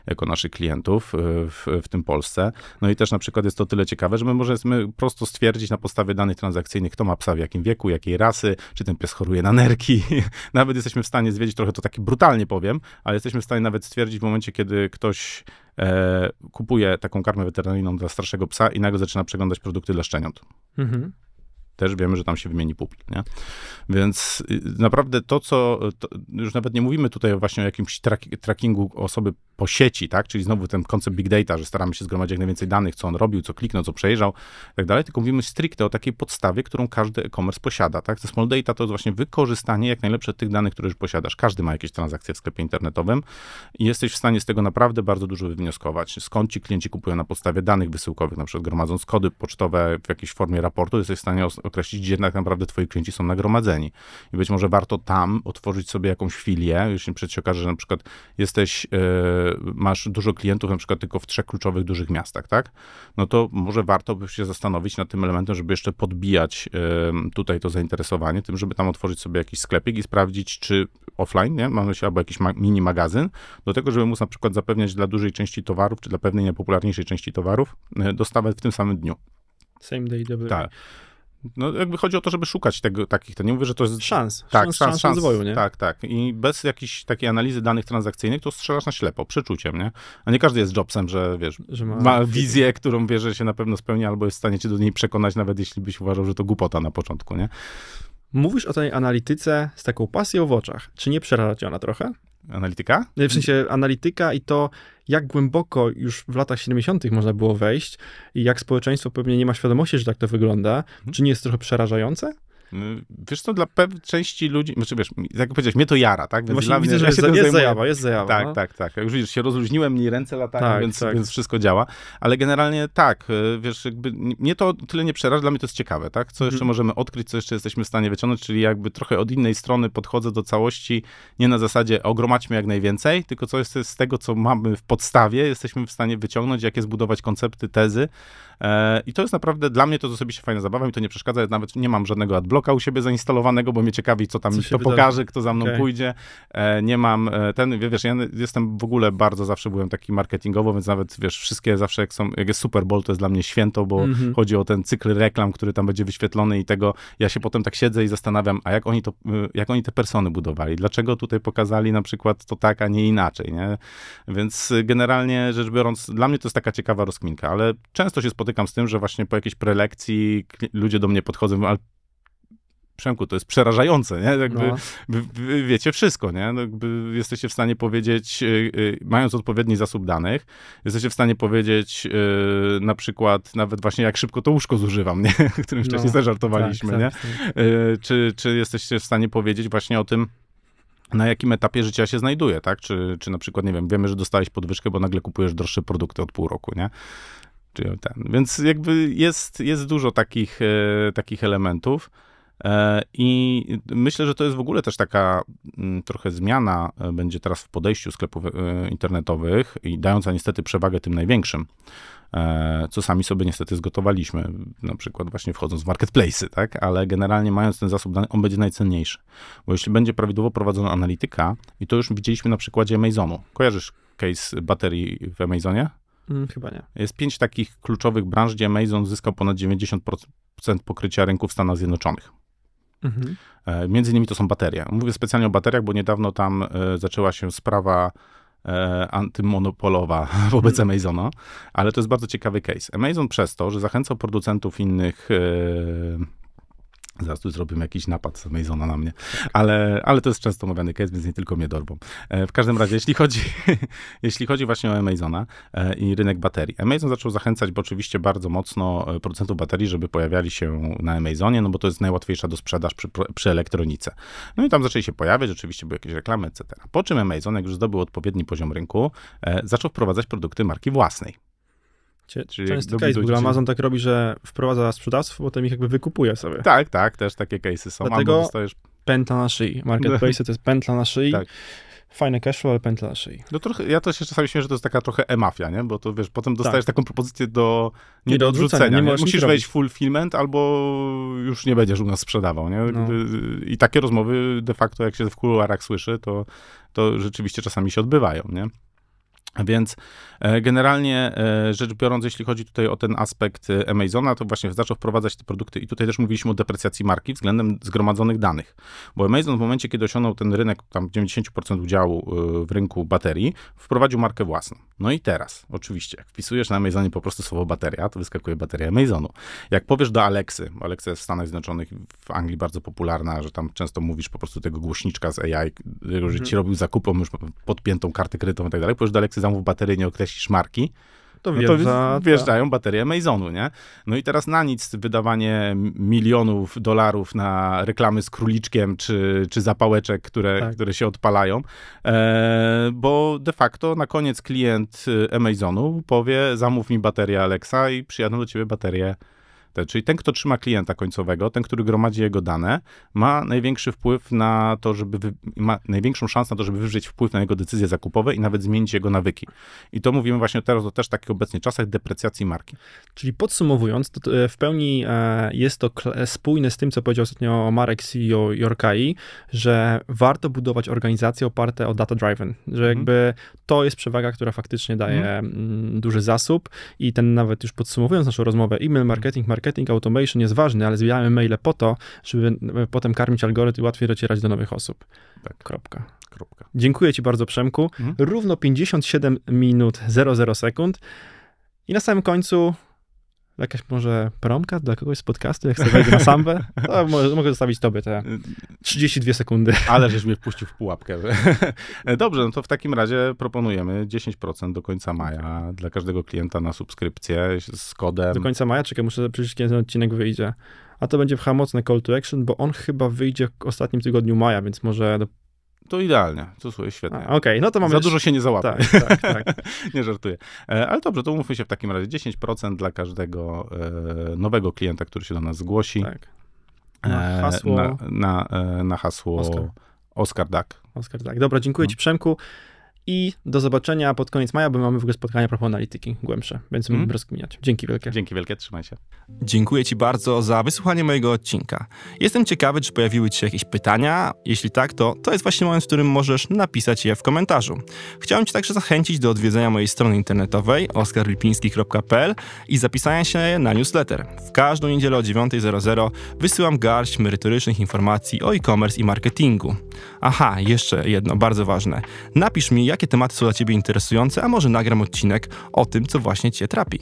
jako naszych klientów w, w tym Polsce. No i też na przykład jest to tyle ciekawe, że my możemy prosto stwierdzić na podstawie danych transakcyjnych, kto ma psa w jakim wieku, jakiej rasy, czy ten pies choruje na nerki. nawet jesteśmy w stanie zwiedzić, trochę to tak brutalnie powiem, ale jesteśmy w stanie nawet stwierdzić w momencie, kiedy ktoś e, kupuje taką karmę weterynaryjną dla starszego psa i nagle zaczyna przeglądać produkty dla szczeniąt. Mhm też wiemy, że tam się wymieni pupil, nie? Więc y, naprawdę to, co, to już nawet nie mówimy tutaj właśnie o jakimś trackingu osoby po sieci, tak? Czyli znowu ten koncept big data, że staramy się zgromadzić jak najwięcej danych, co on robił, co kliknął, co przejeżdżał i tak dalej, tylko mówimy stricte o takiej podstawie, którą każdy e-commerce posiada, tak? Ze small data to jest właśnie wykorzystanie jak najlepsze tych danych, które już posiadasz. Każdy ma jakieś transakcje w sklepie internetowym i jesteś w stanie z tego naprawdę bardzo dużo wywnioskować. Skąd ci klienci kupują na podstawie danych wysyłkowych, na przykład gromadząc kody pocztowe w jakiejś formie raportu, jesteś w stanie określić, gdzie tak naprawdę twoi klienci są nagromadzeni. I być może warto tam otworzyć sobie jakąś filię, jeśli przed się okaże, że na przykład jesteś, e, masz dużo klientów na przykład tylko w trzech kluczowych dużych miastach, tak? No to może warto by się zastanowić nad tym elementem, żeby jeszcze podbijać e, tutaj to zainteresowanie tym, żeby tam otworzyć sobie jakiś sklepik i sprawdzić, czy offline, nie? Mamy się albo jakiś mini magazyn, do tego, żeby móc na przykład zapewniać dla dużej części towarów, czy dla pewnej najpopularniejszej części towarów e, dostawę w tym samym dniu. Same day delivery. Tak. No, jakby chodzi o to, żeby szukać tego, takich, to nie mówię, że to jest... Szans. Tak, szans, szans, szans rozwoju, nie? Tak, tak. I bez jakiejś takiej analizy danych transakcyjnych to strzelasz na ślepo, przyczuciem, nie? A nie każdy jest Jobsem, że wiesz, że ma... ma wizję, którą wie, że się na pewno spełni, albo jest w stanie cię do niej przekonać, nawet jeśli byś uważał, że to głupota na początku, nie? Mówisz o tej analityce z taką pasją w oczach. Czy nie przeraża cię ona trochę? Analityka? E, w sensie analityka i to, jak głęboko już w latach 70. można było wejść i jak społeczeństwo pewnie nie ma świadomości, że tak to wygląda, mhm. czy nie jest trochę przerażające? Mm, wiesz co, dla pewnej części ludzi, znaczy wiesz, jak powiedziałeś, mnie to jara, tak? Więc Właśnie widzę, że ja się jest zajmuję. zajawa, jest zajawa. Tak, no? tak, tak. Jak już widzisz, się rozluźniłem, mniej ręce latają, tak, więc, tak. więc wszystko działa. Ale generalnie tak, y, wiesz, jakby mnie to tyle nie przeraża, dla mnie to jest ciekawe, tak? Co jeszcze hmm. możemy odkryć, co jeszcze jesteśmy w stanie wyciągnąć, czyli jakby trochę od innej strony podchodzę do całości, nie na zasadzie ogromadźmy jak najwięcej, tylko co jest z tego, co mamy w podstawie, jesteśmy w stanie wyciągnąć, jakie zbudować koncepty, tezy. E, I to jest naprawdę, dla mnie to jest osobiście fajna zabawa, mi to nie przeszkadza, nawet nie mam żadnego adblocku, Stalka u siebie zainstalowanego, bo mnie ciekawi, co tam co to pokaże, kto za mną okay. pójdzie. E, nie mam e, ten, wiesz, ja jestem w ogóle bardzo, zawsze byłem taki marketingowo, więc nawet, wiesz, wszystkie zawsze, jak, są, jak jest Super Bowl, to jest dla mnie święto, bo mm -hmm. chodzi o ten cykl reklam, który tam będzie wyświetlony i tego, ja się potem tak siedzę i zastanawiam, a jak oni, to, e, jak oni te persony budowali? Dlaczego tutaj pokazali na przykład to tak, a nie inaczej, nie? Więc generalnie rzecz biorąc, dla mnie to jest taka ciekawa rozkminka, ale często się spotykam z tym, że właśnie po jakiejś prelekcji ludzie do mnie podchodzą, ale Przemku, to jest przerażające, nie? Jakby, no. wiecie wszystko, nie? No, jakby jesteście w stanie powiedzieć, y, y, mając odpowiedni zasób danych, jesteście w stanie powiedzieć y, na przykład nawet właśnie jak szybko to łóżko zużywam, nie? O którym wcześniej no. zażartowaliśmy, tak, nie? Tak, tak. czy, czy jesteście w stanie powiedzieć właśnie o tym, na jakim etapie życia się znajduje, tak? Czy, czy na przykład, nie wiem, wiemy, że dostałeś podwyżkę, bo nagle kupujesz droższe produkty od pół roku, nie? czyli ten. Więc jakby jest, jest dużo takich, e, takich elementów. E, I myślę, że to jest w ogóle też taka mm, trochę zmiana e, będzie teraz w podejściu sklepów e, internetowych i dająca niestety przewagę tym największym, co sami sobie niestety zgotowaliśmy, na przykład właśnie wchodząc w marketplace'y, tak? Ale generalnie mając ten zasób, on będzie najcenniejszy, bo jeśli będzie prawidłowo prowadzona analityka i to już widzieliśmy na przykładzie Amazonu. Kojarzysz case baterii w Amazonie? Mm, chyba nie. Jest pięć takich kluczowych branż, gdzie Amazon zyskał ponad 90% pokrycia rynku w Stanach Zjednoczonych. Mhm. E, między innymi to są baterie. Mówię specjalnie o bateriach, bo niedawno tam e, zaczęła się sprawa e, antymonopolowa wobec mhm. Amazona, ale to jest bardzo ciekawy case. Amazon przez to, że zachęcał producentów innych Zaraz tu zrobię jakiś napad Masona na mnie, ale, ale to jest często omawiany case, więc nie tylko mnie dorbą. E, w każdym razie, jeśli chodzi, jeśli chodzi właśnie o Amazona e, i rynek baterii. Amazon zaczął zachęcać, bo oczywiście bardzo mocno e, producentów baterii, żeby pojawiali się na Amazonie, no bo to jest najłatwiejsza do sprzedaż przy, przy elektronice. No i tam zaczęli się pojawiać, oczywiście były jakieś reklamy, etc. Po czym Amazon, jak już zdobył odpowiedni poziom rynku, zaczął wprowadzać produkty marki własnej. Czyli Często case, bo Amazon tak robi, że wprowadza sprzedawców, potem ich jakby wykupuje sobie. Tak, tak, też takie case'y są. Dlatego Albo dostajesz... pętla na szyi. Marketplace to jest pętla na szyi. Tak fajne cashflow, ale pętla na szyi. No trochę, ja też się czasami śmieję, że to jest taka trochę e-mafia, nie? Bo to wiesz, potem dostajesz tak. taką propozycję do, nie, nie do odrzucenia. nie? Nie Musisz wejść robić. full fulfillment albo już nie będziesz u nas sprzedawał, nie? No. I takie rozmowy de facto, jak się w kuluarach słyszy, to, to rzeczywiście czasami się odbywają, nie? Więc e, generalnie e, rzecz biorąc, jeśli chodzi tutaj o ten aspekt e, Amazona, to właśnie zaczął wprowadzać te produkty i tutaj też mówiliśmy o deprecjacji marki względem zgromadzonych danych. Bo Amazon w momencie, kiedy osiągnął ten rynek, tam 90% udziału w rynku baterii, wprowadził markę własną. No i teraz, oczywiście, jak wpisujesz na Amazonie po prostu słowo bateria, to wyskakuje bateria Amazonu. Jak powiesz do Alexy, Alexa jest w Stanach Zjednoczonych, w Anglii bardzo popularna, że tam często mówisz po prostu tego głośniczka z AI, że mhm. ci robił zakupom już podpiętą kartę kredytową i tak dalej, powiesz do Alexy zamów baterii, nie określisz marki, to, wiesz no to wjeżdżają baterie Amazonu, nie? No i teraz na nic wydawanie milionów dolarów na reklamy z króliczkiem czy, czy zapałeczek, które, tak. które się odpalają, e, bo de facto na koniec klient y, Amazonu powie zamów mi baterię Alexa i przyjadą do ciebie baterie Czyli ten, kto trzyma klienta końcowego, ten, który gromadzi jego dane, ma największy wpływ na to, żeby wy... ma największą szansę na to, żeby wywrzeć wpływ na jego decyzje zakupowe i nawet zmienić jego nawyki. I to mówimy właśnie teraz o też takich obecnie czasach deprecjacji marki. Czyli podsumowując, to e, w pełni e, jest to e, spójne z tym, co powiedział ostatnio Marek CEO Yorkai, że warto budować organizacje oparte o data-driven, że mhm. jakby to jest przewaga, która faktycznie daje mhm. mm, duży zasób i ten nawet już podsumowując naszą rozmowę, e-mail marketing, marketing marketing automation jest ważny, ale zbieramy maile po to, żeby e, potem karmić algorytm i łatwiej docierać do nowych osób. Tak. Kropka. Kropka. Dziękuję Ci bardzo, Przemku. Mhm. Równo 57 minut 00 sekund. I na samym końcu Jakaś może promka dla kogoś z podcastu, jak sobie na sambę? To może, mogę zostawić tobie te 32 sekundy. Ale żeś mnie wpuścił w pułapkę. Dobrze, no to w takim razie proponujemy 10% do końca maja dla każdego klienta na subskrypcję z kodem. Do końca maja? Czekaj, muszę przyjrzeć, kiedy ten odcinek wyjdzie. A to będzie w mocny call to action, bo on chyba wyjdzie w ostatnim tygodniu maja, więc może do to idealnie. To słuchaj, świetnie. Okej, okay, no to mamy... Za dużo się nie załapie. Tak, tak, tak. nie żartuję. E, ale dobrze, to umówmy się w takim razie. 10% dla każdego e, nowego klienta, który się do nas zgłosi. Tak. E, na hasło... Na, na, na hasło... Oskar Oscar Duck. Oscar Duck. Dobra, dziękuję no. ci Przemku. I do zobaczenia pod koniec maja, bo mamy w ogóle spotkania propos analityki głębsze. Będziemy mm. rozkminiać. Dzięki wielkie. Dzięki wielkie, trzymaj się. Dziękuję Ci bardzo za wysłuchanie mojego odcinka. Jestem ciekawy, czy pojawiły Ci się jakieś pytania. Jeśli tak, to to jest właśnie moment, w którym możesz napisać je w komentarzu. Chciałem ci także zachęcić do odwiedzenia mojej strony internetowej oskarlipiński.pl i zapisania się na newsletter. W każdą niedzielę o 9.00 wysyłam garść merytorycznych informacji o e-commerce i marketingu. Aha, jeszcze jedno bardzo ważne. Napisz mi, jakie tematy są dla Ciebie interesujące, a może nagram odcinek o tym, co właśnie Cię trapi.